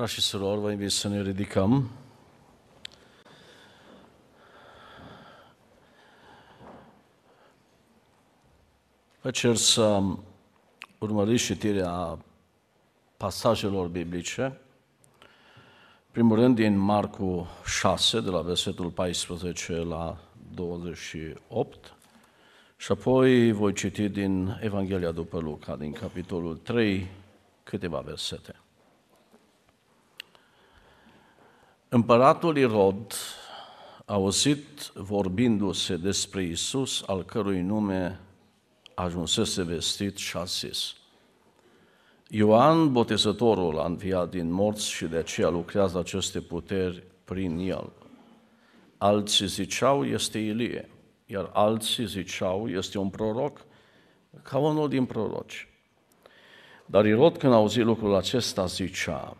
Frați și surori, vă invit să ne ridicăm. Vă cer să urmăriți citirea pasajelor biblice. Primul rând din Marcu 6, de la versetul 14 la 28, și apoi voi citi din Evanghelia după Luca, din capitolul 3, câteva versete. Împăratul Irod, auzit vorbindu-se despre Isus, al cărui nume ajunsese vestit și a zis, Ioan Botezătorul a înviat din morți și de aceea lucrează aceste puteri prin el. Alții ziceau, este Ilie, iar alții ziceau, este un proroc, ca unul din proroci. Dar Irod, când a auzit lucrul acesta, zicea,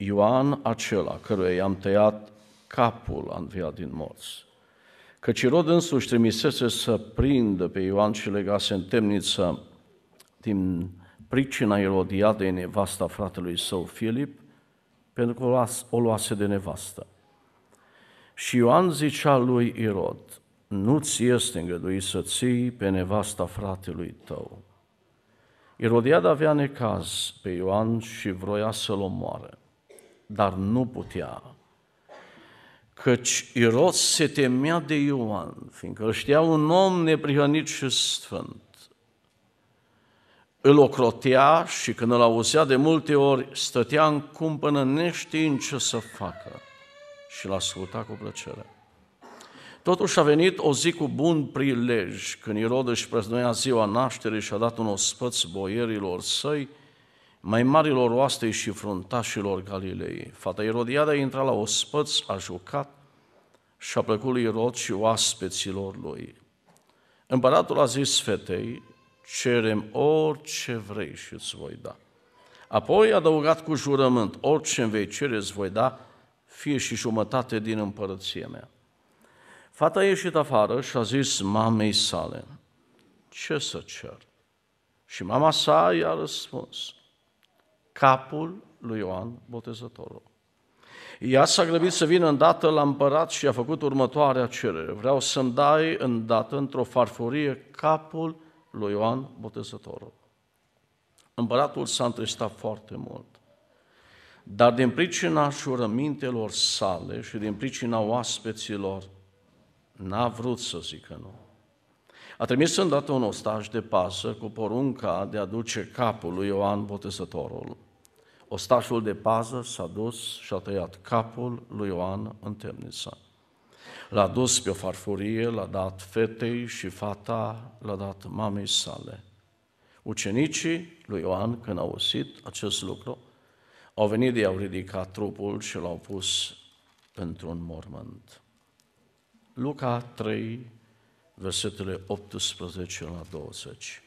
Ioan acela căruia i-am tăiat capul a înviat din morți. Căci Irod însuși trimisese să prindă pe Ioan și legase în temniță din pricina Irodiadei nevasta fratelui său Filip, pentru că o luase de nevastă. Și Ioan zicea lui Irod, nu ți este îngăduit să ții pe nevasta fratelui tău. Irodiad avea necaz pe Ioan și vroia să-l omoare dar nu putea. Căci Irod se temea de Ioan, fiindcă îl știa un om neprihănit și sfânt. Îl ocrotea și când îl auzea de multe ori, stătea în cumpănă neștiind ce să facă și l-a ascultat cu plăcere. Totuși a venit o zi cu bun prilej, când Irod își prăznuia ziua nașterii și a dat un ospăț boierilor săi mai marilor oastei și fruntașilor Galilei. Fata Erodiada a intrat la ospăț, a jucat și a plăcut lui Irod și oaspeților lui. Împăratul a zis fetei, cerem orice vrei și îți voi da. Apoi a adăugat cu jurământ, orice îmi vei cere îți voi da, fie și jumătate din împărăția mea. Fata a ieșit afară și a zis mamei sale, ce să cer? Și mama sa i-a răspuns, capul lui Ioan Botezătorul. Ea s-a grăbit să vină îndată la împărat și a făcut următoarea cerere. Vreau să-mi dai îndată într-o farfurie capul lui Ioan Botezătorul. Împăratul s-a întristat foarte mult. Dar din pricina șurămintelor sale și din pricina oaspeților, n-a vrut să zică nu. A trimis îndată un ostaș de pasă cu porunca de a duce capul lui Ioan Botezătorul. Ostașul de pază s-a dus și a tăiat capul lui Ioan în temniță. L-a dus pe o farfurie, l-a dat fetei și fata l-a dat mamei sale. Ucenicii lui Ioan, când au auzit acest lucru, au venit, i-au ridicat trupul și l-au pus într-un mormânt. Luca 3, versetele 18 la 20.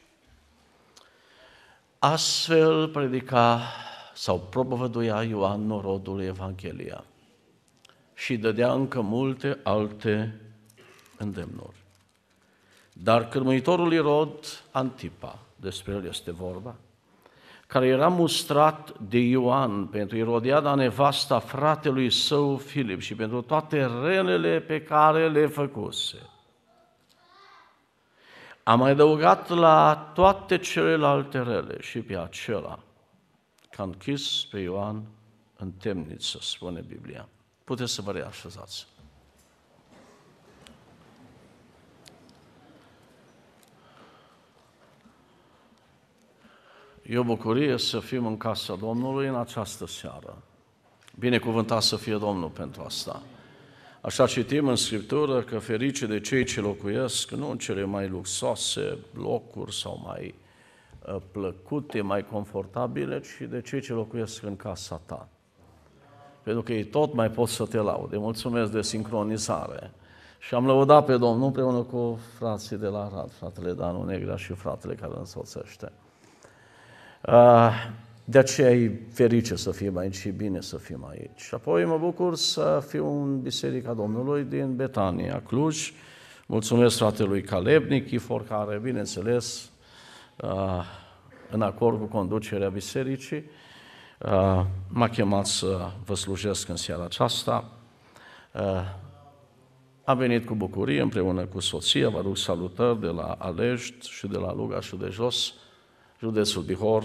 Astfel predica sau propovăduia Ioan norodul Evanghelia și dădea încă multe alte îndemnuri. Dar cârmuitorul Irod Antipa, despre el este vorba, care era mustrat de Ioan pentru Irodiada nevasta fratelui său Filip și pentru toate relele pe care le făcuse. A mai adăugat la toate celelalte rele și pe acela – că închis pe Ioan în temniță, spune Biblia. Puteți să vă reașezați. E o bucurie să fim în casa Domnului în această seară. Binecuvântat să fie Domnul pentru asta. Așa citim în Scriptură că ferice de cei ce locuiesc, nu în cele mai luxoase locuri sau mai uh, Uh, plăcute, mai confortabile, ci de cei ce locuiesc în casa ta. Pentru că ei tot mai pot să te laude. Mulțumesc de sincronizare. Și am lăudat pe Domnul împreună cu frații de la Rad, fratele Danu Negra și fratele care însoțește. Uh, de aceea e ferice să fim aici și bine să fim aici. Și apoi mă bucur să fiu în Biserica Domnului din Betania, Cluj. Mulțumesc fratelui Caleb Nichifor, care, bineînțeles, Ah, în acord cu conducerea bisericii, ah, m-a chemat să vă slujesc în seara aceasta. Ah, am venit cu bucurie împreună cu soția, vă rog salutări de la Alești și de la Luga și de jos, județul Bihor,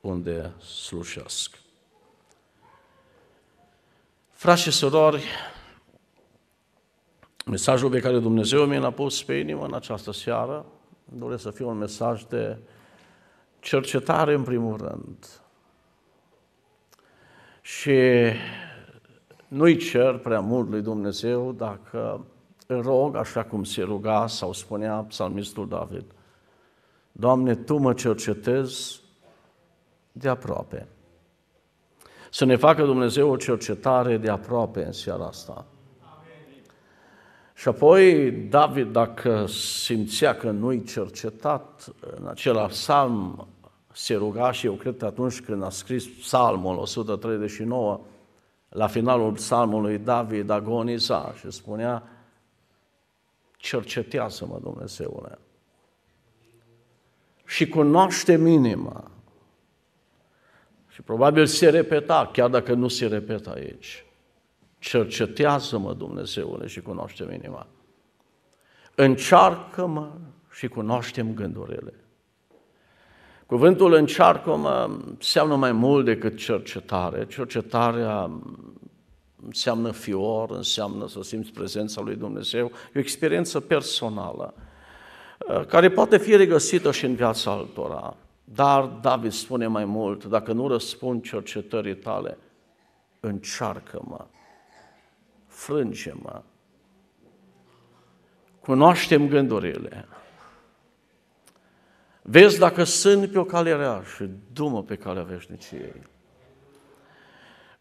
unde slujesc. Frați și surori, mesajul pe care Dumnezeu mi l-a pus pe inimă în această seară doresc să fie un mesaj de cercetare în primul rând. Și nu-i cer prea mult lui Dumnezeu dacă rog așa cum se ruga sau spunea psalmistul David. Doamne, Tu mă cercetezi de aproape. Să ne facă Dumnezeu o cercetare de aproape în seara asta. Și apoi David, dacă simțea că nu-i cercetat, în acela psalm se ruga și eu cred că atunci când a scris psalmul 139, la finalul psalmului David agoniza și spunea, cercetează-mă Dumnezeule și cunoaște minima. Și probabil se repeta, chiar dacă nu se repeta aici. Cercetează-mă, Dumnezeule, și cunoaște-mi inima. Încearcă-mă și cunoaștem gândurile. Cuvântul încearcă-mă înseamnă mai mult decât cercetare. Cercetarea înseamnă fior, înseamnă să simți prezența lui Dumnezeu. E o experiență personală uh, care poate fi regăsită și în viața altora. Dar David spune mai mult, dacă nu răspund cercetării tale, încearcă-mă frânge-mă. Cunoaștem gândurile. Vezi dacă sunt pe o cale rea și dumă pe calea veșniciei.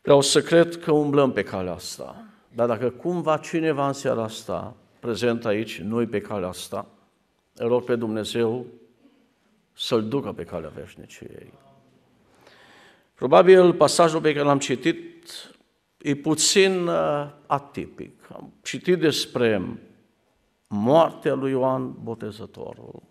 Vreau să cred că umblăm pe calea asta. Dar dacă cumva cineva în seara asta, prezent aici, noi pe calea asta, rog pe Dumnezeu să-l ducă pe calea veșniciei. Probabil pasajul pe care l-am citit e puțin uh, atipic. Am citit despre moartea lui Ioan Botezătorul.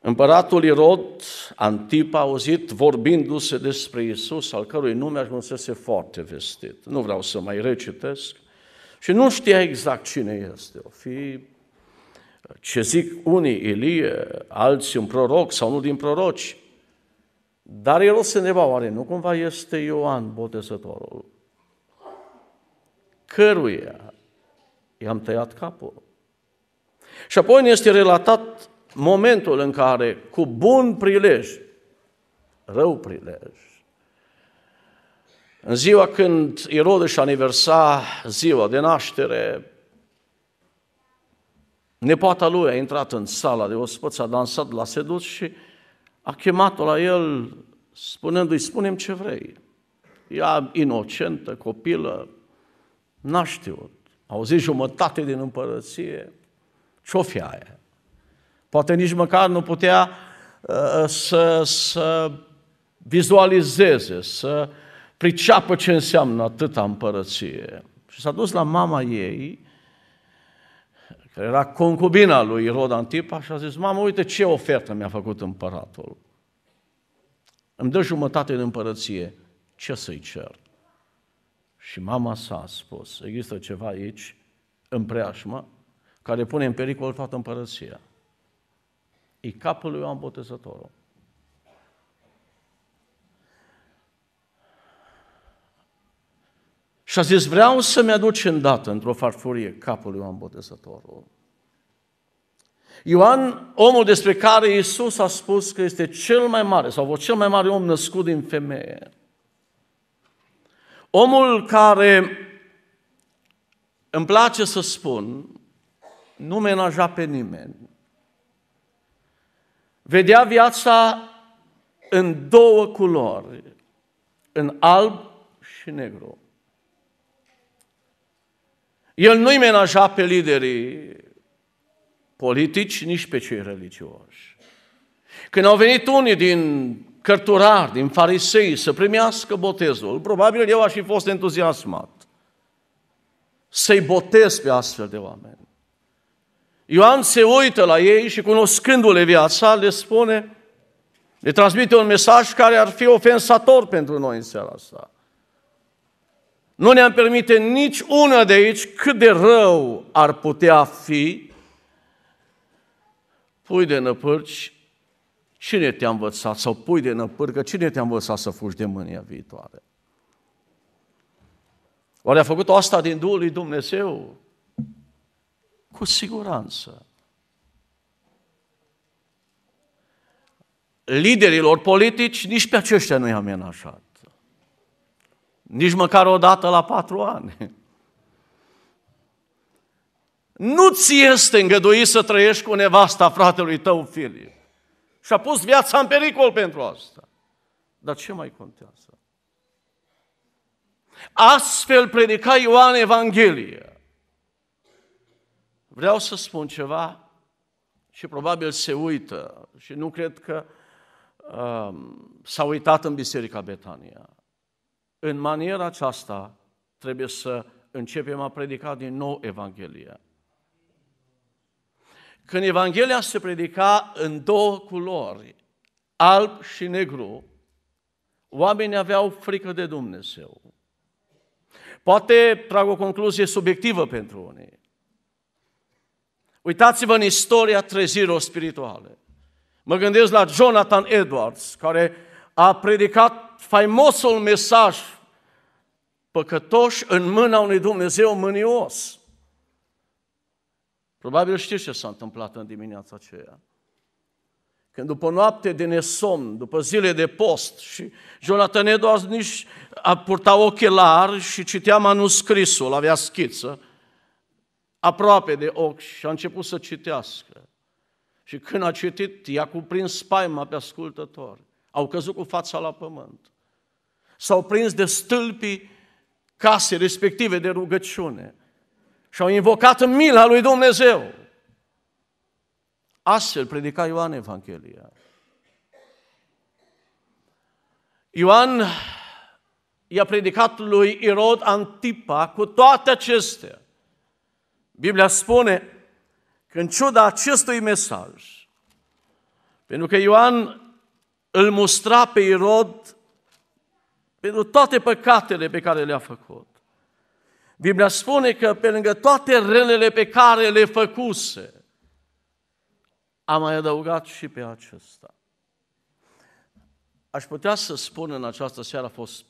Împăratul Irod, Antipa, a auzit vorbindu-se despre Isus, al cărui nume ajunsese foarte vestit. Nu vreau să mai recitesc. Și nu știa exact cine este. O fi ce zic unii Ilie, alții un proroc sau nu din proroci. Dar el ne va oare nu cumva este Ioan Botezătorul? Căruia i-am tăiat capul. Și apoi ne este relatat momentul în care, cu bun prilej, rău prilej, în ziua când Irod își aniversa ziua de naștere, nepoata lui a intrat în sala de ospăț, a dansat, l-a sedus și a chemat-o la el spunându-i, spunem ce vrei. Ea inocentă, copilă, n-a știut. A auzit jumătate din împărăție. Ce-o fi aia? Poate nici măcar nu putea uh, să, să vizualizeze, să priceapă ce înseamnă atâta împărăție. Și s-a dus la mama ei care era concubina lui Irod Antipa și a zis, mamă, uite ce ofertă mi-a făcut împăratul. Îmi dă jumătate din împărăție, ce să-i cer? Și mama sa a spus, există ceva aici, în preașmă, care pune în pericol toată împărăția. E capul lui Ioan Botezătorul. Și a zis, vreau să-mi aduci îndată într-o farfurie capul Ioan Botezătorul. Ioan, omul despre care Isus a spus că este cel mai mare sau cel mai mare om născut din femeie. Omul care îmi place să spun, nu menaja pe nimeni. Vedea viața în două culori, în alb și negru. El nu-i menaja pe liderii politici, nici pe cei religioși. Când au venit unii din cărturari, din farisei, să primească botezul, probabil eu aș fi fost entuziasmat să-i botez pe astfel de oameni. Ioan se uită la ei și cunoscându-le viața, le spune, le transmite un mesaj care ar fi ofensator pentru noi în seara asta. Nu ne-am permite nici una de aici cât de rău ar putea fi. Pui de năpârci, cine te-a învățat? Sau pui de năpârcă, cine te-a învățat să fugi de mânia viitoare? Oare a făcut asta din Duhul lui Dumnezeu? Cu siguranță. Liderilor politici nici pe aceștia nu i-am menajat. Nici măcar o dată la patru ani. Nu ți este îngăduit să trăiești cu nevasta fratelui tău, Filip. Și-a pus viața în pericol pentru asta. Dar ce mai contează? Astfel predica Ioan Evanghelia. Vreau să spun ceva și probabil se uită și nu cred că uh, s-a uitat în Biserica Betania. În maniera aceasta trebuie să începem a predica din nou Evanghelia. Când Evanghelia se predica în două culori, alb și negru, oamenii aveau frică de Dumnezeu. Poate trag o concluzie subiectivă pentru unii. Uitați-vă în istoria trezirilor spirituale. Mă gândesc la Jonathan Edwards, care a predicat faimosul mesaj păcătoși în mâna unui Dumnezeu mânios. Probabil știți ce s-a întâmplat în dimineața aceea. Când după noapte de nesomn, după zile de post și Jonathan Edwards nici a purta ochelari și citea manuscrisul, avea schiță, aproape de ochi și a început să citească. Și când a citit, i-a cuprins spaima pe ascultători. Au căzut cu fața la pământ s-au prins de stâlpii casei respective de rugăciune și au invocat în mila lui Dumnezeu. Astfel predica Ioan Evanghelia. Ioan i-a predicat lui Irod Antipa cu toate acestea. Biblia spune că în ciuda acestui mesaj, pentru că Ioan îl mustra pe Irod pentru toate păcatele pe care le-a făcut. Biblia spune că pe lângă toate relele pe care le făcuse, a mai adăugat și pe acesta. Aș putea să spun în această seară a fost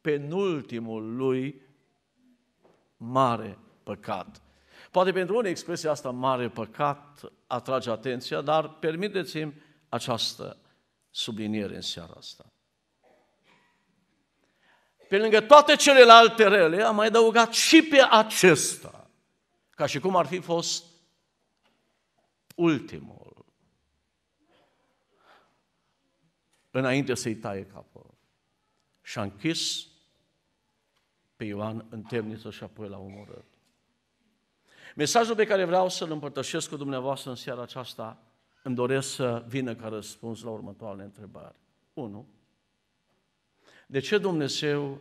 penultimul lui mare păcat. Poate pentru unii expresia asta, mare păcat, atrage atenția, dar permiteți-mi această subliniere în seara asta pe lângă toate celelalte rele, a mai adăugat și pe acesta. Ca și cum ar fi fost ultimul. Înainte să-i taie capul. Și a închis pe Ioan în temniță și apoi l-a omorât. Mesajul pe care vreau să-l împărtășesc cu dumneavoastră în seara aceasta, îmi doresc să vină ca răspuns la următoarele întrebări. 1. De ce Dumnezeu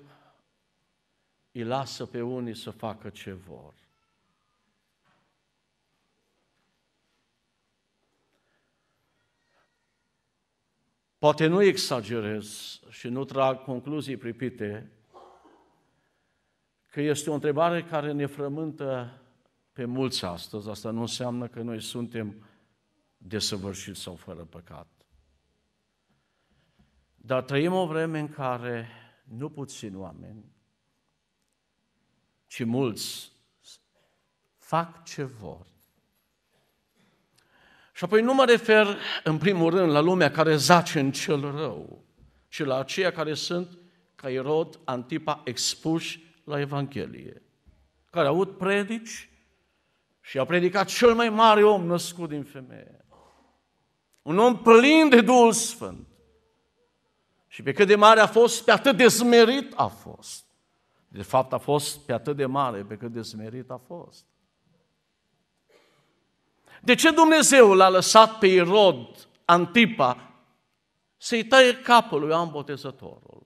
îi lasă pe unii să facă ce vor? Poate nu exagerez și nu trag concluzii pripite, că este o întrebare care ne frământă pe mulți astăzi. Asta nu înseamnă că noi suntem desăvârșiți sau fără păcat. Dar trăim o vreme în care nu puțin oameni, ci mulți fac ce vor. Și apoi nu mă refer în primul rând la lumea care zace în cel rău, ci la aceia care sunt ca Irod, Antipa, expuși la Evanghelie, care au avut predici și a predicat cel mai mare om născut din femeie. Un om plin de Duhul Sfânt, și pe cât de mare a fost, pe atât de smerit a fost. De fapt a fost pe atât de mare, pe cât de smerit a fost. De ce Dumnezeu l-a lăsat pe Irod, Antipa, să-i taie capul lui Ioan Botezătorul,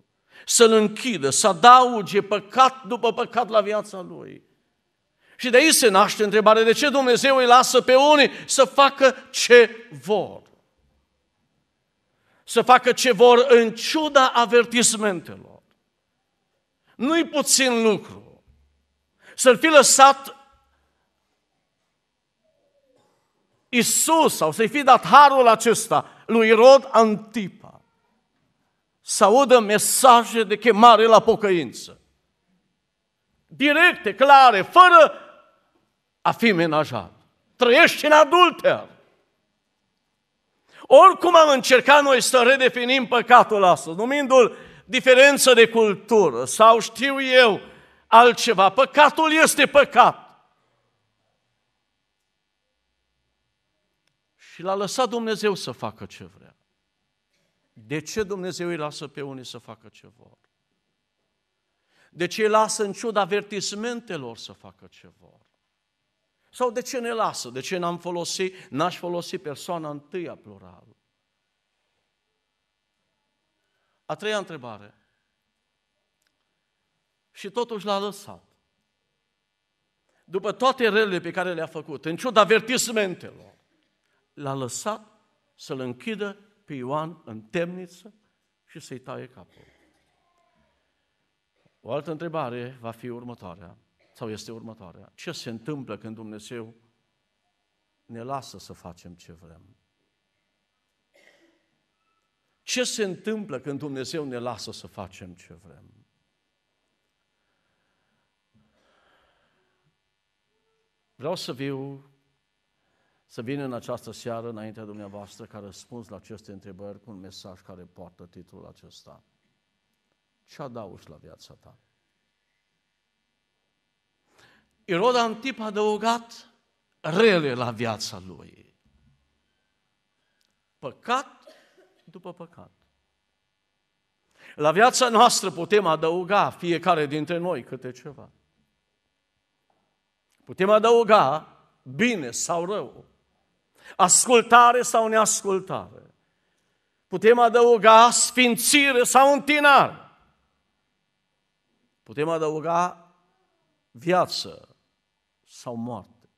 să-l închidă, să adauge păcat după păcat la viața lui? Și de aici se naște întrebarea de ce Dumnezeu îi lasă pe unii să facă ce vor să facă ce vor în ciuda avertismentelor. Nu-i puțin lucru să-l fi lăsat Isus sau să-i fi dat harul acesta lui Rod Antipa să audă mesaje de chemare la pocăință. Directe, clare, fără a fi menajat. Trăiești în adulter. Oricum am încercat noi să redefinim păcatul astăzi, numindu-l diferență de cultură sau știu eu altceva. Păcatul este păcat. Și l-a lăsat Dumnezeu să facă ce vrea. De ce Dumnezeu îi lasă pe unii să facă ce vor? De ce îi lasă în ciuda avertismentelor să facă ce vor? Sau de ce ne lasă? De ce n-am folosit, n-aș folosi persoana întâia plural? A treia întrebare. Și totuși l-a lăsat. După toate relele pe care le-a făcut, în ciuda avertismentelor, l-a lăsat să-l închidă pe Ioan în temniță și să-i taie capul. O altă întrebare va fi următoarea sau este următoarea. Ce se întâmplă când Dumnezeu ne lasă să facem ce vrem? Ce se întâmplă când Dumnezeu ne lasă să facem ce vrem? Vreau să viu, să vin în această seară înaintea dumneavoastră ca răspuns la aceste întrebări cu un mesaj care poartă titlul acesta. Ce adaugi la viața ta? Irod Antip a adăugat rele la viața lui. Păcat după păcat. La viața noastră putem adăuga fiecare dintre noi câte ceva. Putem adăuga bine sau rău, ascultare sau neascultare. Putem adăuga sfințire sau întinare. Putem adăuga viață sau moarte.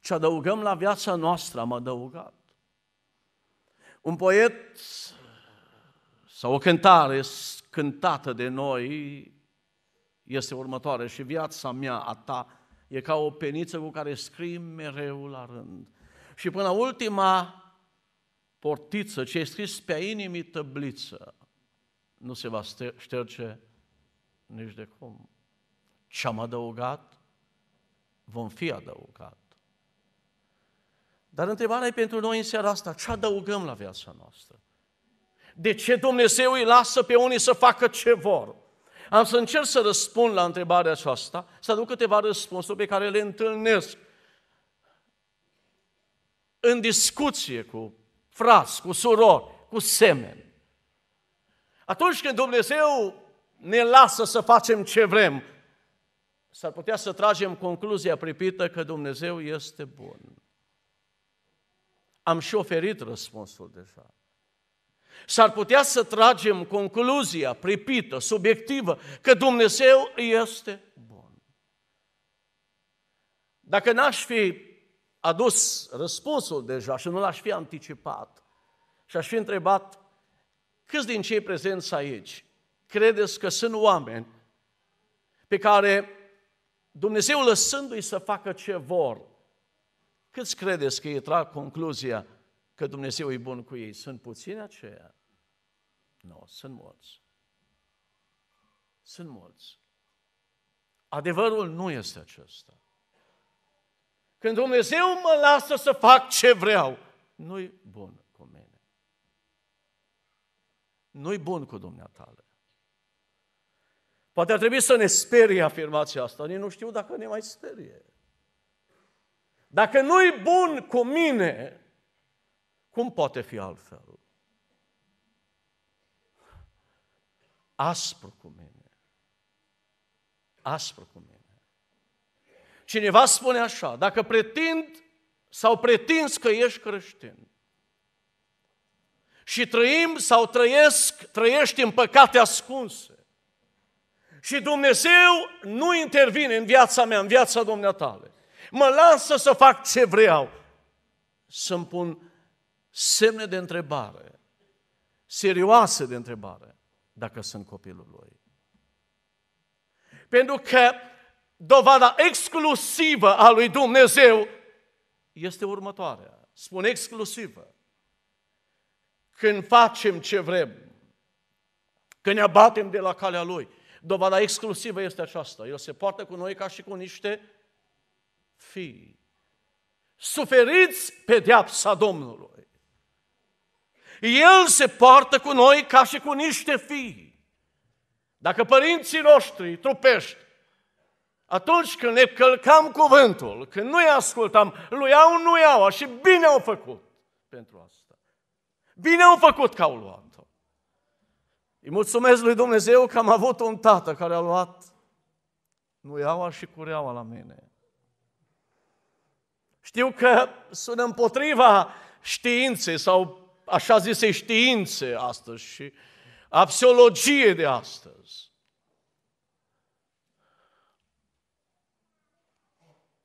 Ce adăugăm la viața noastră am adăugat. Un poet sau o cântare cântată de noi este următoare și viața mea a ta e ca o peniță cu care scrii mereu la rând. Și până ultima portiță, ce e scris pe inimi tăbliță, nu se va șterge nici de cum. Ce am adăugat vom fi adăugat. Dar întrebarea e pentru noi în seara asta, ce adăugăm la viața noastră? De ce Dumnezeu îi lasă pe unii să facă ce vor? Am să încerc să răspund la întrebarea aceasta, să aduc câteva răspunsuri pe care le întâlnesc în discuție cu frați, cu surori, cu semeni. Atunci când Dumnezeu ne lasă să facem ce vrem, s-ar putea să tragem concluzia pripită că Dumnezeu este bun. Am și oferit răspunsul deja. S-ar putea să tragem concluzia pripită, subiectivă, că Dumnezeu este bun. Dacă n-aș fi adus răspunsul deja și nu l-aș fi anticipat și aș fi întrebat câți din cei prezenți aici credeți că sunt oameni pe care Dumnezeu lăsându-i să facă ce vor, câți credeți că ei trag concluzia că Dumnezeu e bun cu ei? Sunt puțini aceia? Nu, sunt mulți. Sunt mulți. Adevărul nu este acesta. Când Dumnezeu mă lasă să fac ce vreau, nu-i bun cu mine. Nu-i bun cu dumneatale. Poate ar trebui să ne sperie afirmația asta. Nici nu știu dacă ne mai sperie. Dacă nu-i bun cu mine, cum poate fi altfel? Aspru cu mine. Aspru cu mine. Cineva spune așa, dacă pretind sau pretinzi că ești creștin și trăim sau trăiesc, trăiești în păcate ascunse, și Dumnezeu nu intervine în viața mea, în viața dumneatale. Mă lasă să fac ce vreau. Să-mi pun semne de întrebare, serioase de întrebare, dacă sunt copilul lui. Pentru că dovada exclusivă a lui Dumnezeu este următoarea. Spun exclusivă. Când facem ce vrem, când ne abatem de la calea Lui, Dovada exclusivă este aceasta. El se poartă cu noi ca și cu niște fii. Suferiți pedeapsa Domnului. El se poartă cu noi ca și cu niște fii. Dacă părinții noștri trupești, atunci când ne călcam cuvântul, când nu-i ascultam, lui iau, nu iau, și bine au făcut pentru asta. Bine au făcut ca au luat. Îi mulțumesc lui Dumnezeu că am avut un tată care a luat nu iau și cureaua la mine. Știu că sunt împotriva științei sau așa zise științe astăzi și absologie de astăzi.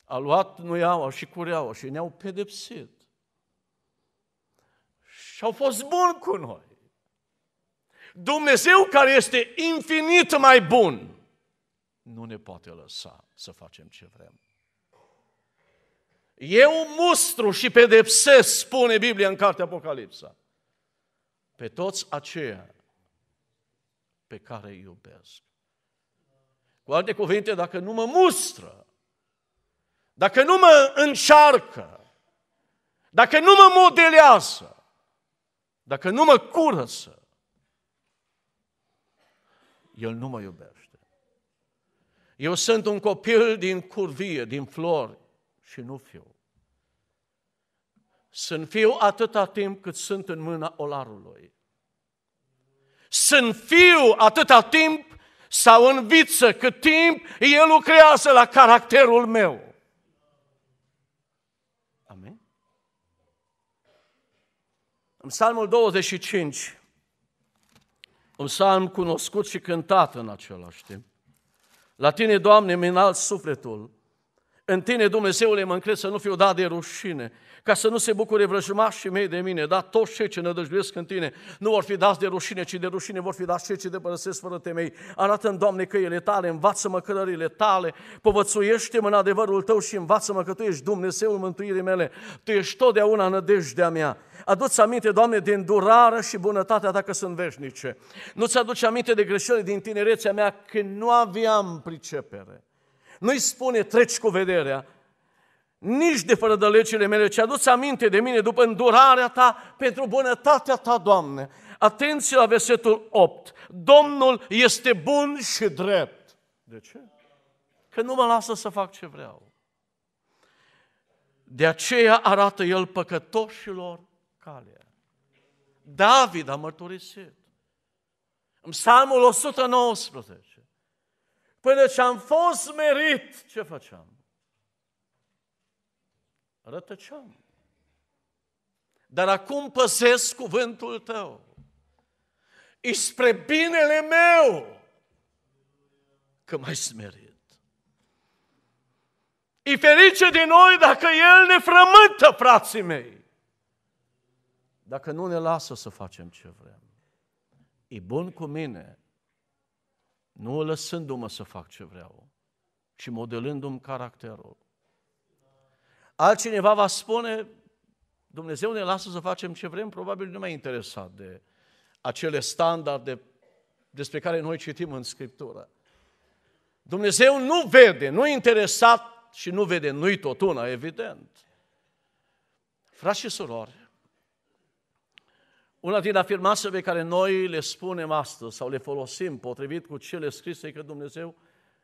A luat nuiaua și cureaua și ne-au pedepsit. Și au fost buni cu noi. Dumnezeu care este infinit mai bun, nu ne poate lăsa să facem ce vrem. Eu mustru și pedepsesc, spune Biblia în cartea Apocalipsa, pe toți aceia pe care îi iubesc. Cu alte cuvinte, dacă nu mă mustră, dacă nu mă încearcă, dacă nu mă modelează, dacă nu mă curăță, el nu mă iubește. Eu sunt un copil din curvie, din flori și nu fiu. Sunt fiu atâta timp cât sunt în mâna olarului. Sunt fiu atâta timp sau în viță cât timp el lucrează la caracterul meu. Amin? În psalmul 25, un psalm cunoscut și cântat în același timp. La tine, Doamne, mi sufletul, în tine, Dumnezeule, mă încred să nu fiu dat de rușine, ca să nu se bucure vrăjmașii mei de mine, dar toți cei ce nădăjduiesc în tine nu vor fi dați de rușine, ci de rușine vor fi dați cei ce te părăsesc fără temei. Arată-mi, Doamne, căile tale, învață-mă cărările tale, povățuiește-mă în adevărul tău și învață-mă că tu ești Dumnezeul mântuirii mele, tu ești totdeauna nădejdea mea. Adu-ți aminte, Doamne, de îndurare și bunătatea ta că sunt veșnice. Nu-ți aduci aminte de greșelile din tinerețea mea când nu aveam pricepere nu-i spune treci cu vederea, nici de fără de legile mele, ci aduți aminte de mine după îndurarea ta pentru bunătatea ta, Doamne. Atenție la versetul 8. Domnul este bun și drept. De ce? Că nu mă lasă să fac ce vreau. De aceea arată el păcătoșilor calea. David a mărturisit. În psalmul 119, Până ce am fost merit ce făceam? Rătăceam. Dar acum păsesc cuvântul tău. E spre binele meu că mai smerit. E ferice de noi dacă El ne frământă, frații mei. Dacă nu ne lasă să facem ce vrem. E bun cu mine nu lăsându-mă să fac ce vreau, ci modelându-mi caracterul. Altcineva va spune, Dumnezeu ne lasă să facem ce vrem, probabil nu mai interesat de acele standarde despre care noi citim în Scriptură. Dumnezeu nu vede, nu interesat și nu vede, nu-i totuna, evident. Frați și surori, una din afirmațiile pe care noi le spunem astăzi sau le folosim potrivit cu cele scrise că Dumnezeu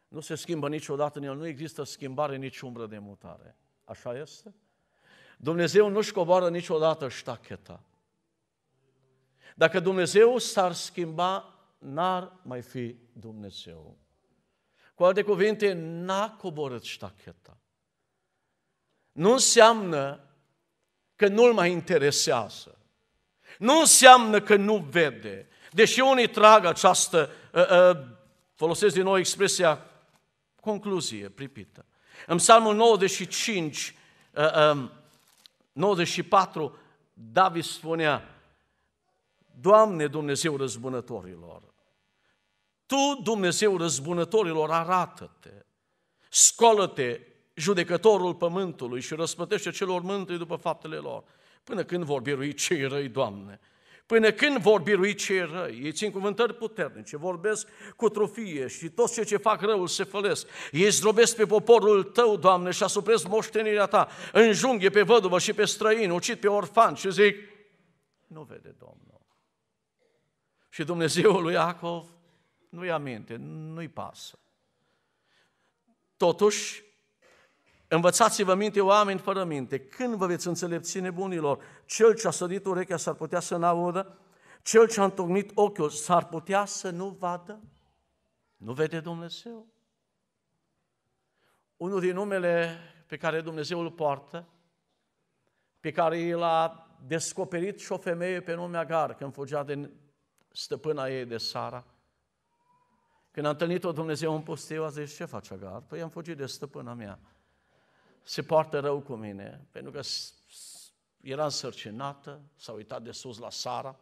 nu se schimbă niciodată în el, nu există schimbare, nici umbră de mutare. Așa este? Dumnezeu nu-și coboară niciodată ștacheta. Dacă Dumnezeu s-ar schimba, n-ar mai fi Dumnezeu. Cu alte cuvinte, n-a coborât ștacheta. Nu înseamnă că nu-L mai interesează. Nu înseamnă că nu vede. Deși unii trag această, ă, ă, folosesc din nou expresia concluzie pripită. În Psalmul 95, 94, ă, David spunea, Doamne Dumnezeu răzbunătorilor, Tu, Dumnezeu răzbunătorilor, arată-te, scolă-te, judecătorul pământului și răspătește celor mântui după faptele lor. Până când vor birui cei răi, Doamne? Până când vor birui cei răi? Ei țin cuvântări puternice, vorbesc cu trofie și toți ce ce fac răul se fălesc. Ei zdrobesc pe poporul Tău, Doamne, și asupresc moștenirea Ta. Înjunghe pe văduvă și pe străin, ucit pe orfan și zic, nu vede Domnul. Și Dumnezeul lui Iacov nu-i aminte, nu-i pasă. Totuși, Învățați-vă minte, oameni fără minte, când vă veți înțelepți nebunilor, cel ce a sădit urechea s-ar putea să n-audă, cel ce a întocmit ochiul s-ar putea să nu vadă? Nu vede Dumnezeu? Unul din numele pe care Dumnezeu îl poartă, pe care el a descoperit și o femeie pe nume Agar când fugea de stăpâna ei de Sara. Când a întâlnit-o Dumnezeu în pustiu, a zis, ce face Agar? Păi am fugit de stăpâna mea se poartă rău cu mine, pentru că era însărcinată, s-a uitat de sus la Sara,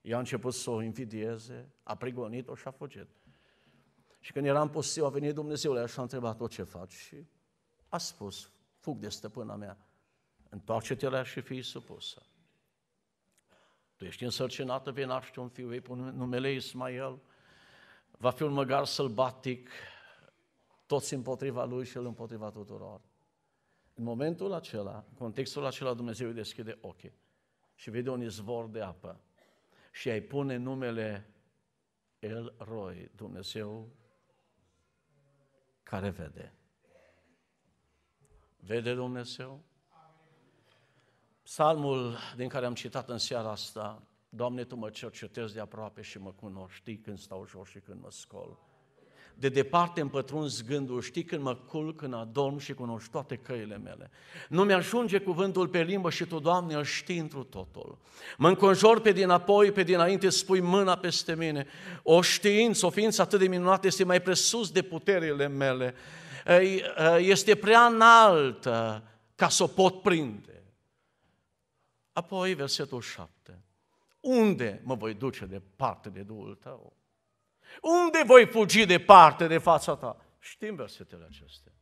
i a început să o invidieze, a prigonit-o și a fugit. Și când era în postiu, a venit Dumnezeu și a întrebat-o ce faci și a spus, fug de stăpâna mea, întoarce-te la și fii supusă. Tu ești însărcinată, vei naște un fiu, ei pune numele Ismael, va fi un măgar sălbatic, toți împotriva lui și el împotriva tuturor. În momentul acela, în contextul acela, Dumnezeu îi deschide ochii și vede un izvor de apă și îi pune numele El Roi, Dumnezeu care vede. Vede Dumnezeu? Psalmul din care am citat în seara asta, Doamne, Tu mă cercetezi de aproape și mă cunoști, știi când stau jos și când mă scol de departe împătrunz pătruns gândul, știi când mă culc, când adorm și cunoști toate căile mele. Nu mi-ajunge cuvântul pe limbă și Tu, Doamne, îl știi întru totul. Mă înconjor pe dinapoi, pe dinainte, spui mâna peste mine. O știință, o ființă atât de minunată este mai presus de puterile mele. Eh, este prea înaltă ca să o pot prinde. Apoi versetul 7. Unde mă voi duce departe de Duhul Tău? Unde voi fugi departe de fața ta? Știm versetele acestea.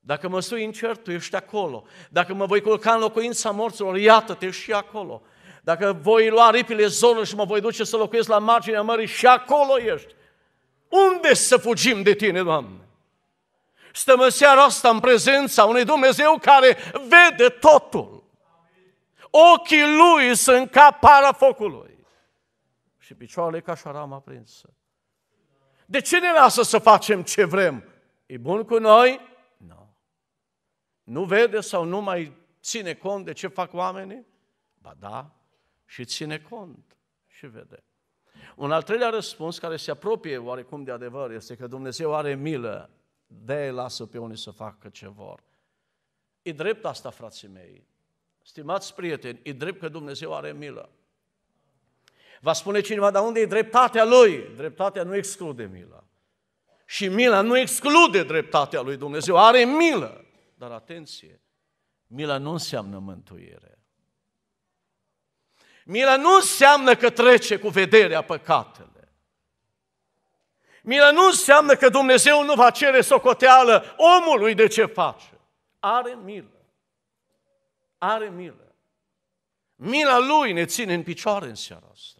Dacă mă sui în cer, tu ești acolo. Dacă mă voi culca în locuința morților, iată-te și acolo. Dacă voi lua ripile zonă și mă voi duce să locuiesc la marginea mării, și acolo ești. Unde să fugim de tine, Doamne? Stăm în seara asta în prezența unui Dumnezeu care vede totul. Ochii Lui sunt ca para focului și picioarele ca șarama prinsă. De ce ne lasă să facem ce vrem? E bun cu noi? Nu. Nu vede sau nu mai ține cont de ce fac oamenii? Ba da, și ține cont și vede. Un al treilea răspuns care se apropie oarecum de adevăr este că Dumnezeu are milă, de lasă pe unii să facă ce vor. E drept asta, frații mei. Stimați prieteni, e drept că Dumnezeu are milă. Va spune cineva, dar unde e dreptatea lui? Dreptatea nu exclude mila. Și mila nu exclude dreptatea lui Dumnezeu, are milă. Dar atenție, mila nu înseamnă mântuire. Mila nu înseamnă că trece cu vederea păcatele. Mila nu înseamnă că Dumnezeu nu va cere socoteală omului de ce face. Are milă. Are milă. Mila Lui ne ține în picioare în seara asta.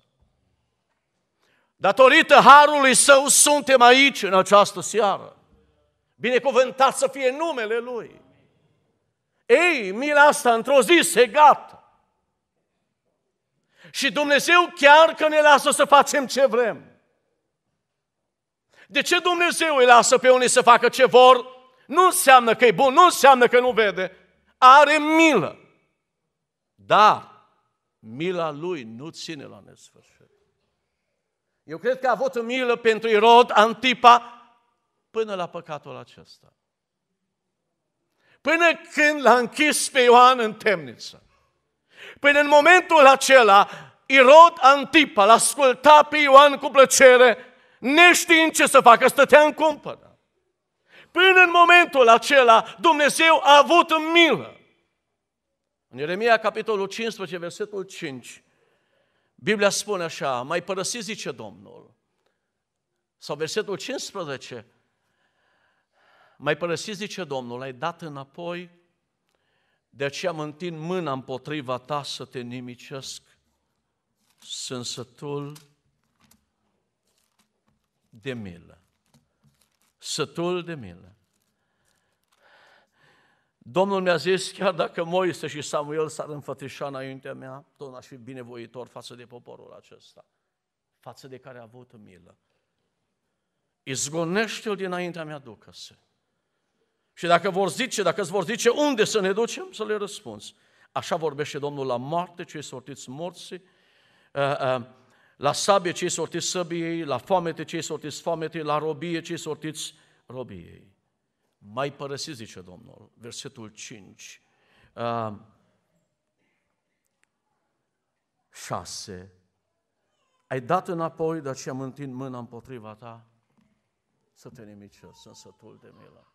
Datorită harului său suntem aici în această seară. Binecuvântat să fie numele lui. Ei, mila asta într-o zi se gata. Și Dumnezeu chiar că ne lasă să facem ce vrem. De ce Dumnezeu îi lasă pe unii să facă ce vor? Nu înseamnă că e bun, nu înseamnă că nu vede. Are milă. Dar mila lui nu ține la nesfârșit. Eu cred că a avut milă pentru Irod, Antipa, până la păcatul acesta. Până când l-a închis pe Ioan în temniță. Până în momentul acela, Irod Antipa l-a ascultat pe Ioan cu plăcere, neștiind ce să facă, stătea în cumpără. Până în momentul acela, Dumnezeu a avut milă. În Ieremia, capitolul 15, versetul 5, Biblia spune așa, mai părăsi, zice Domnul. Sau versetul 15, mai părăsi, zice Domnul, ai dat înapoi, de aceea mă întind mâna împotriva ta să te nimicesc. sânsătul de milă. Sătul de milă. Domnul mi-a zis, chiar dacă Moise și Samuel s-ar înfățișa înaintea mea, tot aș fi binevoitor față de poporul acesta, față de care a avut milă. Izgonește-l dinaintea mea, ducă-se. Și dacă vor zice, dacă îți vor zice unde să ne ducem, să le răspunzi. Așa vorbește Domnul la moarte, cei sortiți morții, uh, uh, la sabie cei sortiți săbiei, la foamete cei sortiți foametei, la robie cei sortiți robiei mai părăsit, zice Domnul, versetul 5, uh, 6. Ai dat înapoi, dar ce am întind mâna împotriva ta, să te nimicesc, sunt sătul de milă.